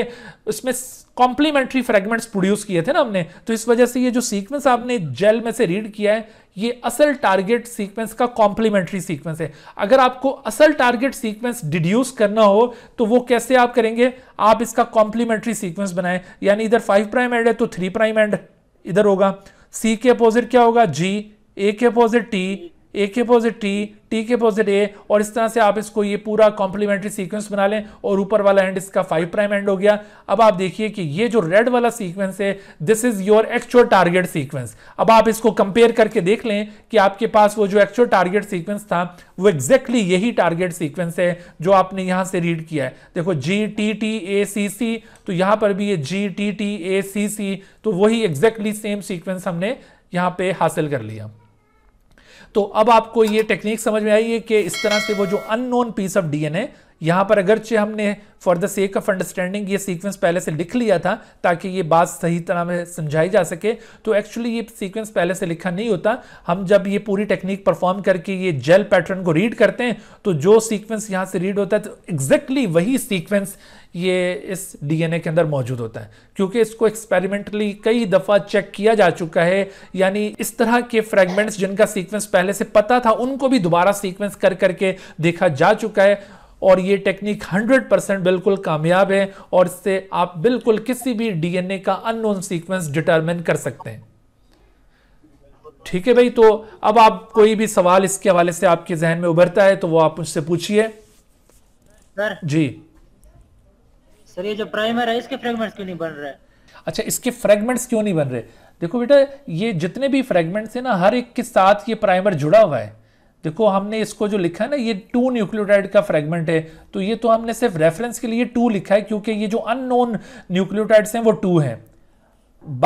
S1: इसमें कॉम्प्लीमेंट्री फ्रेगमेंट्स प्रोड्यूस किए थे ना हमने तो इस वजह से ये जो सीक्वेंस आपने जेल में से रीड किया है ये असल टारगेट सीक्वेंस का कॉम्प्लीमेंट्री सीक्वेंस है अगर आपको असल टारगेट सीक्वेंस डिड्यूस करना हो तो वो कैसे आप करेंगे आप इसका कॉम्प्लीमेंट्री सीक्वेंस बनाएं यानी इधर फाइव प्राइम एंड है तो थ्री प्राइम एंड इधर होगा सी के अपोजिट क्या होगा जी ए के अपोजिट टी ए के अपोजिट टी टी के अपोजिट ए और इस तरह से आप इसको ये पूरा कॉम्प्लीमेंट्री सीक्वेंस बना लें और ऊपर वाला एंड इसका फाइव प्राइम एंड हो गया अब आप देखिए कि ये जो रेड वाला सीक्वेंस है this is your actual target sequence अब आप इसको कंपेयर करके देख लें कि आपके पास वो जो एक्चुअल टारगेट सीक्वेंस था वो एग्जैक्टली exactly यही टारगेट सीक्वेंस है जो आपने यहां से रीड किया है देखो जी टी टी ए सी सी तो यहां पर भी ये जी टी टी ए सी सी तो वही एग्जैक्टली सेम सीक्वेंस हमने यहां पे हासिल कर लिया तो अब आपको ये टेक्निक समझ में आई है कि इस तरह से वो जो अननोन पीस ऑफ डीएनए यहां पर अगरचे हमने for the sake of understanding ये सीक्वेंस पहले से लिख लिया था ताकि ये बात सही तरह में समझाई जा सके तो एक्चुअली ये सीक्वेंस पहले से लिखा नहीं होता हम जब ये पूरी टेक्निक परफॉर्म करके ये जेल पैटर्न को रीड करते हैं तो जो सीक्वेंस यहां से रीड होता है तो एग्जैक्टली exactly वही सीक्वेंस ये इस डीएनए के अंदर मौजूद होता है क्योंकि इसको एक्सपेरिमेंटली कई दफ़ा चेक किया जा चुका है यानी इस तरह के फ्रेगमेंट्स जिनका सीक्वेंस पहले से पता था उनको भी दोबारा सीक्वेंस कर करके देखा जा चुका है और ये टेक्निक 100 परसेंट बिल्कुल कामयाब है और इससे आप बिल्कुल किसी भी डीएनए का अननोन सीक्वेंस डिटरमिन कर सकते हैं ठीक है भाई तो अब आप कोई भी सवाल इसके हवाले से आपके जहन में उभरता है तो वो आप मुझसे पूछिए सर जी सर ये जो प्राइमर है इसके फ्रेगमेंट क्यों नहीं बन रहे अच्छा इसके फ्रेगमेंट्स क्यों नहीं बन रहे देखो बेटा ये जितने भी फ्रेगमेंट्स हैं ना हर एक के साथ ये प्राइमर जुड़ा हुआ है देखो हमने इसको जो लिखा है ना ये टू न्यूक्लियोटाइड का फ्रेगमेंट है तो ये तो हमने सिर्फ रेफरेंस के लिए टू लिखा है क्योंकि ये जो अननोन न्यूक्लियोटाइड्स हैं वो टू हैं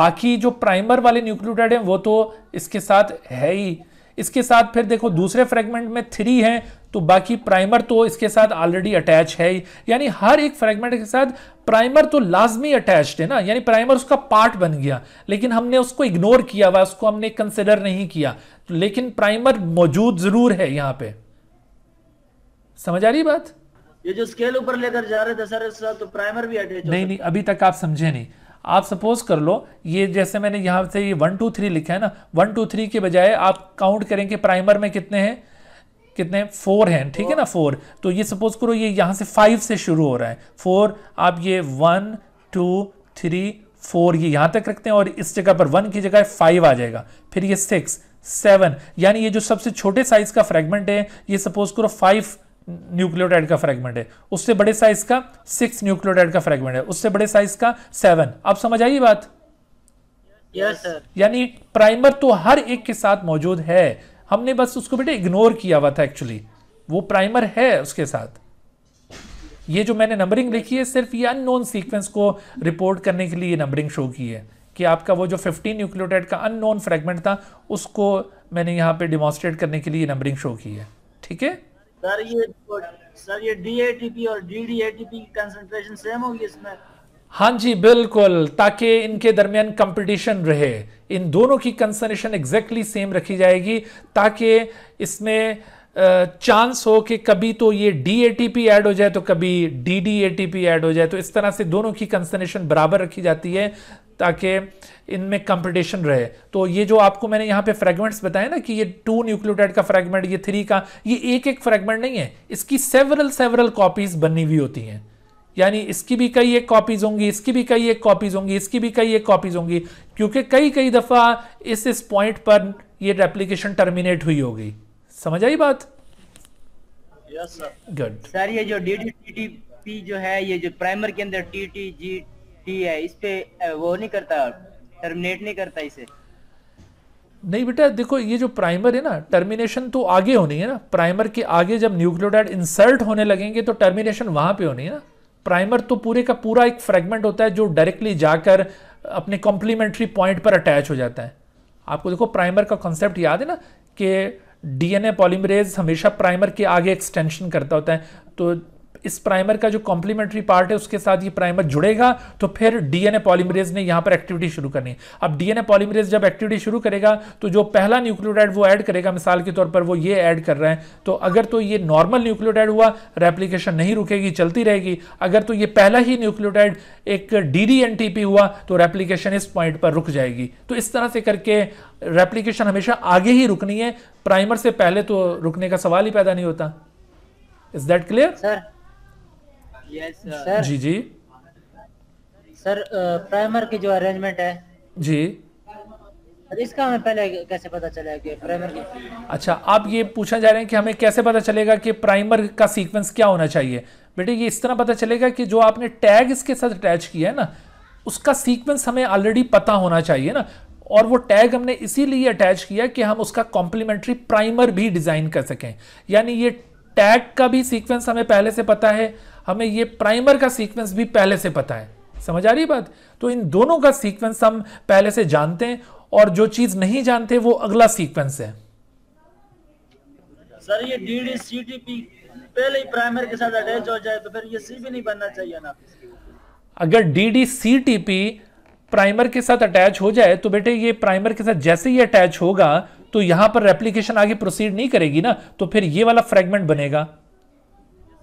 S1: बाकी जो प्राइमर वाले न्यूक्लियोटाइड हैं वो तो इसके साथ है ही इसके साथ फिर देखो दूसरे फ्रेगमेंट में थ्री हैं तो बाकी प्राइमर तो इसके साथ ऑलरेडी अटैच है ही यानी हर एक फ्रेगमेंट के साथ प्राइमर तो लाजमी अटैच्ड है ना यानी प्राइमर उसका पार्ट बन गया लेकिन हमने उसको इग्नोर किया हुआ उसको हमने कंसिडर नहीं किया लेकिन प्राइमर मौजूद जरूर है यहाँ पे समझ आ रही बात ये जो स्केल ऊपर लेकर जा रहे थे सर तो प्राइमर भी अटैच नहीं नहीं अभी तक आप समझे नहीं आप सपोज कर लो ये जैसे मैंने यहां से ये वन टू थ्री लिखा है ना वन टू थ्री के बजाय आप काउंट करेंगे प्राइमर में कितने हैं कितने फोर हैं ठीक है ना फोर तो ये सपोज करो ये यहां से फाइव से शुरू हो रहा है फोर आप ये वन टू थ्री फोर ये यहां तक रखते हैं और इस जगह पर वन की जगह फाइव आ जाएगा फिर ये सिक्स सेवन यानी ये जो सबसे छोटे साइज का फ्रेगमेंट है ये सपोज करो फाइव न्यूक्लियोटाइड का फ्रेगमेंट है उससे बड़े साइज का सिक्स न्यूक्लियोटाइड का फ्रेगमेंट है उससे बड़े साइज का सेवन आप समझ आई बात यानी प्राइमर तो हर एक के साथ मौजूद है हमने बस उसको बेटे इग्नोर किया हुआ था एक्चुअली वो प्राइमर है उसके साथ ये जो मैंने नंबरिंग लिखी है सिर्फ ये अननोन सीक्वेंस को रिपोर्ट करने के लिए नंबरिंग शो की है कि आपका वो जो 15 न्यूक्लियोटाइड का अननोन फ्रेगमेंट था उसको मैंने यहाँ पे डिमॉन्स्ट्रेट करने के लिए नंबरिंग शो की है ठीक है सर ये तो- सर ये डीएटीपी और डीडीएटीपी की कंसंट्रेशन सेम होगी इसमें हाँ जी बिल्कुल ताकि इनके दरमियान कंपटीशन रहे इन दोनों की कंसंट्रेशन एग्जैक्टली सेम रखी जाएगी ताकि इसमें चांस हो कि कभी तो ये D A T P add हो जाए तो कभी D D A T P add हो जाए तो इस तरह से दोनों की कंसनेशन बराबर रखी जाती है ताकि इनमें कंपटीशन रहे तो ये जो आपको मैंने यहाँ पे फ्रेगमेंट्स बताए ना कि ये टू न्यूक्लियोटाइड का फ्रेगमेंट ये थ्री का ये एक एक फ्रेगमेंट नहीं है इसकी सेवरल सेवरल कॉपीज बनी हुई होती हैं यानी इसकी भी कई एक कॉपीज होंगी इसकी भी कई एक कॉपीज होंगी इसकी भी कई एक कॉपीज होंगी क्योंकि कई कई दफ़ा इस इस पॉइंट पर ये रेप्लीकेशन टर्मिनेट हुई होगी समझ आई बात गुड yes, सर ये जो डी जो है ये जो प्राइमर के अंदर टी टी जी डी है इस पे वो नहीं करता टर्मिनेट नहीं करता इसे नहीं बेटा देखो ये जो प्राइमर है ना टर्मिनेशन तो आगे होनी है ना प्राइमर के आगे जब न्यूक्लियोटाइड इंसर्ट होने लगेंगे तो टर्मिनेशन वहां पे होनी है ना प्राइमर तो पूरे का पूरा एक फ्रेगमेंट होता है जो डायरेक्टली जाकर अपने कॉम्प्लीमेंट्री पॉइंट पर अटैच हो जाता है आपको देखो प्राइमर का कॉन्सेप्ट याद है ना कि डीएनए पॉलीमरेज हमेशा प्राइमर के आगे एक्सटेंशन करता होता है तो इस प्राइमर का जो कॉम्प्लीमेंट्री पार्ट है उसके साथ ये प्राइमर जुड़ेगा तो फिर डीएनए पॉलीमरेज ने यहां पर एक्टिविटी शुरू करनी अब डीएनए पॉलीमरेज जब एक्टिविटी शुरू करेगा तो जो पहला न्यूक्लियोटाइड वो ऐड करेगा मिसाल के तौर पर वो ये ऐड कर रहे हैं तो अगर तो ये नॉर्मल न्यूक्लियोटाइड हुआ रेप्लीकेशन नहीं रुकेगी चलती रहेगी अगर तो ये पहला ही न्यूक्लियोटाइड एक डी हुआ तो रेप्लीकेशन इस पॉइंट पर रुक जाएगी तो इस तरह से करके रेप्लीकेशन हमेशा आगे ही रुकनी है प्राइमर से पहले तो रुकने का सवाल ही पैदा नहीं होता is that clear sir sir uh, जी जी सर प्राइमर uh, की जो अरेंजमेंट है जी इसका हमें पहले कैसे पता चला कि प्राइमर की अच्छा आप ये पूछना चाह रहे हैं कि हमें कैसे पता चलेगा कि प्राइमर का सीक्वेंस क्या होना चाहिए बेटे ये इस तरह पता चलेगा कि जो आपने टैग इसके साथ अटैच किया है ना उसका सीक्वेंस हमें ऑलरेडी पता होना चाहिए ना और वो टैग हमने इसीलिए अटैच किया कि हम उसका कॉम्प्लीमेंट्री प्राइमर भी डिज़ाइन कर सकें यानी ये टैग का भी सीक्वेंस हमें पहले से पता है हमें ये प्राइमर का सीक्वेंस भी पहले से पता है समझ आ रही बात तो इन दोनों का सीक्वेंस हम पहले से जानते हैं और जो चीज नहीं जानते वो अगला सीक्वेंस है सर ये पहले ही प्राइमर के साथ अटैच हो जाए तो फिर ये सी भी नहीं बनना चाहिए ना अगर डीडी प्राइमर के साथ अटैच हो जाए तो बेटे ये प्राइमर के साथ जैसे ही अटैच होगा तो यहां पर रेप्लीकेशन आगे प्रोसीड नहीं करेगी ना तो फिर ये वाला फ्रेगमेंट बनेगा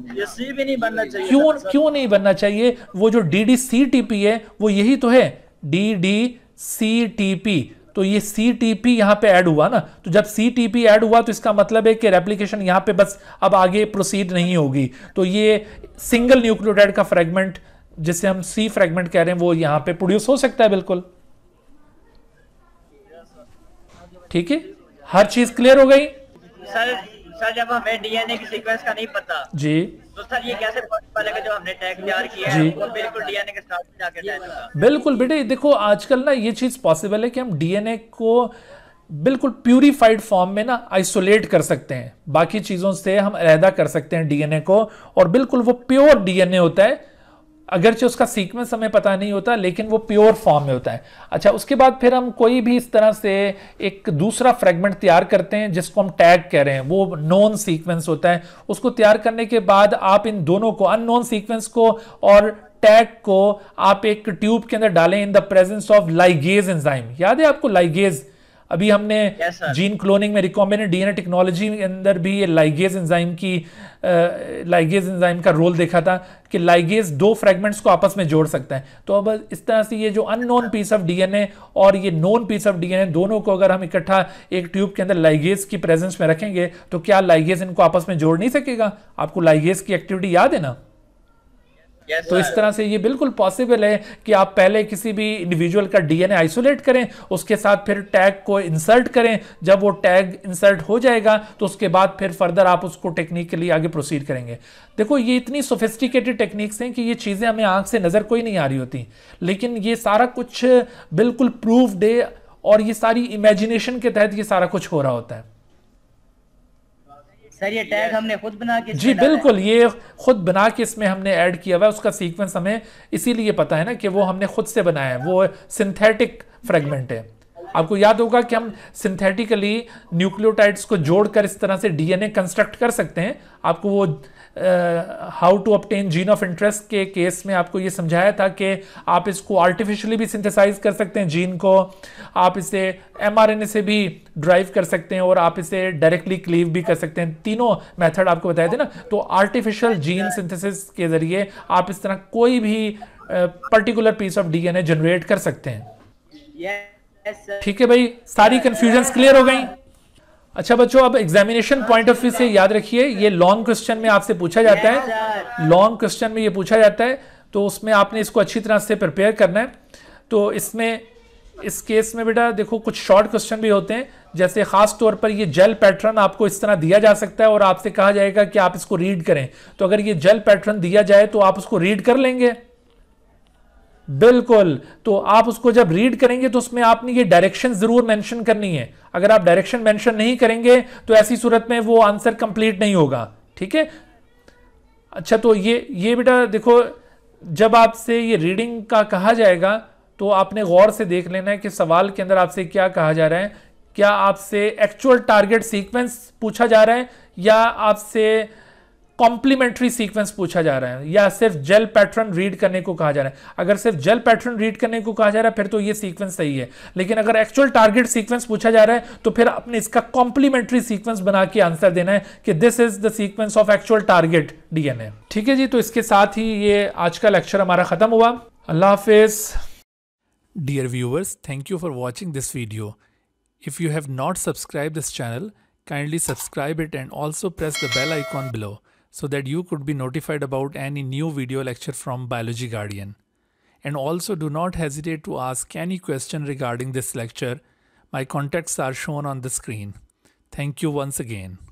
S1: भी नहीं बनना चाहिए क्यों क्यों नहीं बनना चाहिए वो जो D D C T P है वो यही तो है D D C T P तो ये सी टी पी यहां पर एड हुआ ना तो जब सी टी पी एड हुआ तो इसका मतलब है कि रेप्लीकेशन यहां पर बस अब आगे प्रोसीड नहीं होगी तो ये सिंगल न्यूक्लियोटाइड का फ्रेगमेंट जिसे हम सी फ्रेगमेंट कह रहे हैं वो यहां पर प्रोड्यूस हो सकता है बिल्कुल ठीक है हर चीज क्लियर हो गई सर सर जब हमें डीएनए की सीक्वेंस का नहीं पता जी तो सर ये कैसे पॉसिबल है कि जो हमने टैग तैयार किया है वो बिल्कुल डीएनए के साथ जाके टैग बिल्कुल बेटे देखो आजकल ना ये चीज पॉसिबल है कि हम डीएनए को बिल्कुल प्यूरिफाइड फॉर्म में ना आइसोलेट कर सकते हैं बाकी चीज़ों से हम अलहदा कर सकते हैं डीएनए को और बिल्कुल वो प्योर डीएनए होता है अगरचे उसका सीक्वेंस हमें पता नहीं होता लेकिन वो प्योर फॉर्म में होता है अच्छा उसके बाद फिर हम कोई भी इस तरह से एक दूसरा फ्रेगमेंट तैयार करते हैं जिसको हम टैग कह रहे हैं वो नॉन सीक्वेंस होता है उसको तैयार करने के बाद आप इन दोनों को अननोन सीक्वेंस को और टैग को आप एक ट्यूब के अंदर डालें in the presence of ligase enzyme याद है आपको लाइगेज़ अभी हमने जीन क्लोनिंग में रिकॉम्बिनेंट डीएनए टेक्नोलॉजी के अंदर भी ये लाइगेज एंजाइम की लाइगेज एंजाइम का रोल देखा था कि लाइगेज दो फ्रेगमेंट्स को आपस में जोड़ सकता है तो अब इस तरह से ये जो अननोन पीस ऑफ डीएनए और ये नोन पीस ऑफ डीएनए दोनों को अगर हम इकट्ठा एक ट्यूब के अंदर लाइगेज की प्रेजेंस में रखेंगे तो क्या लाइगेज इनको आपस में जोड़ नहीं सकेगा आपको लाइगेज की एक्टिविटी याद है ना तो इस तरह से ये बिल्कुल पॉसिबल है कि आप पहले किसी भी इंडिविजुअल का डीएनए आइसोलेट करें उसके साथ फिर टैग को इंसर्ट करें जब वो टैग इंसर्ट हो जाएगा तो उसके बाद फिर फर्दर आप उसको टेक्निक के लिए आगे प्रोसीड करेंगे देखो ये इतनी सोफिस्टिकेटेड टेक्निक्स हैं कि ये चीज़ें हमें आंख से नज़र कोई नहीं आ रही होती लेकिन ये सारा कुछ बिल्कुल प्रूफ डे और ये सारी इमेजिनेशन के तहत ये सारा कुछ हो रहा होता है सर ये टैग हमने खुद बना के जी बिल्कुल ये खुद बना के इसमें हमने ऐड किया हुआ है उसका सीक्वेंस हमें इसीलिए पता है ना कि वो हमने खुद से बनाया है वो सिंथेटिक फ्रेगमेंट है आपको याद होगा कि हम सिंथेटिकली न्यूक्लियोटाइड्स को जोड़कर इस तरह से डीएनए कंस्ट्रक्ट कर सकते हैं आपको वो how to obtain gene of interest के केस में आपको ये समझाया था कि आप इसको आर्टिफिशियली भी सिंथेसाइज कर सकते हैं जीन को आप इसे एम से भी ड्राइव कर सकते हैं और आप इसे डायरेक्टली क्लीव भी कर सकते हैं तीनों मेथड आपको बताए थे ना तो आर्टिफिशियल जीन सिंथेसिस के जरिए आप इस तरह कोई भी particular piece of DNA generate कर सकते हैं ठीक yes, है भाई सारी कंफ्यूजन क्लियर हो गई अच्छा बच्चों अब एग्जामिनेशन पॉइंट ऑफ व्यू से याद रखिए ये लॉन्ग क्वेश्चन में आपसे पूछा जाता है लॉन्ग क्वेश्चन में ये पूछा जाता है तो उसमें आपने इसको अच्छी तरह से प्रिपेयर करना है तो इसमें इस केस में बेटा देखो कुछ शॉर्ट क्वेश्चन भी होते हैं जैसे खास तौर पर ये जेल पैटर्न आपको इस तरह दिया जा सकता है और आपसे कहा जाएगा कि आप इसको रीड करें तो अगर ये जेल पैटर्न दिया जाए तो आप उसको रीड कर लेंगे बिल्कुल तो आप उसको जब रीड करेंगे तो उसमें आपने ये डायरेक्शन जरूर मेंशन करनी है अगर आप डायरेक्शन मेंशन नहीं करेंगे तो ऐसी सूरत में वो आंसर कंप्लीट नहीं होगा ठीक है अच्छा तो ये ये बेटा देखो जब आपसे ये रीडिंग का कहा जाएगा तो आपने गौर से देख लेना है कि सवाल के अंदर आपसे क्या कहा जा रहा है क्या आपसे एक्चुअल टारगेट सीक्वेंस पूछा जा रहा है या आपसे कॉम्प्लीमेंट्री सीक्वेंस पूछा जा रहा है या सिर्फ जेल पैटर्न रीड करने को कहा जा रहा है अगर सिर्फ जेल पैटर्न रीड करने को कहा जा रहा है फिर तो ये सीक्वेंस सही है लेकिन अगर एक्चुअल टारगेट सीक्वेंस पूछा जा रहा है तो फिर अपने इसका कॉम्प्लीमेंट्री सीक्वेंस बना के आंसर देना है कि this is the sequence of actual target DNA ठीक है जी तो इसके साथ ही ये आज का लेक्चर हमारा खत्म हुआ अल्लाह हाफिज dear viewers thank you for watching this video if you have not subscribe this channel kindly subscribe it and also press the bell icon below so that you could be notified about any new video lecture from Biology Guardian. And also do not hesitate to ask any question regarding this lecture. My contacts are shown on the screen. Thank you once again.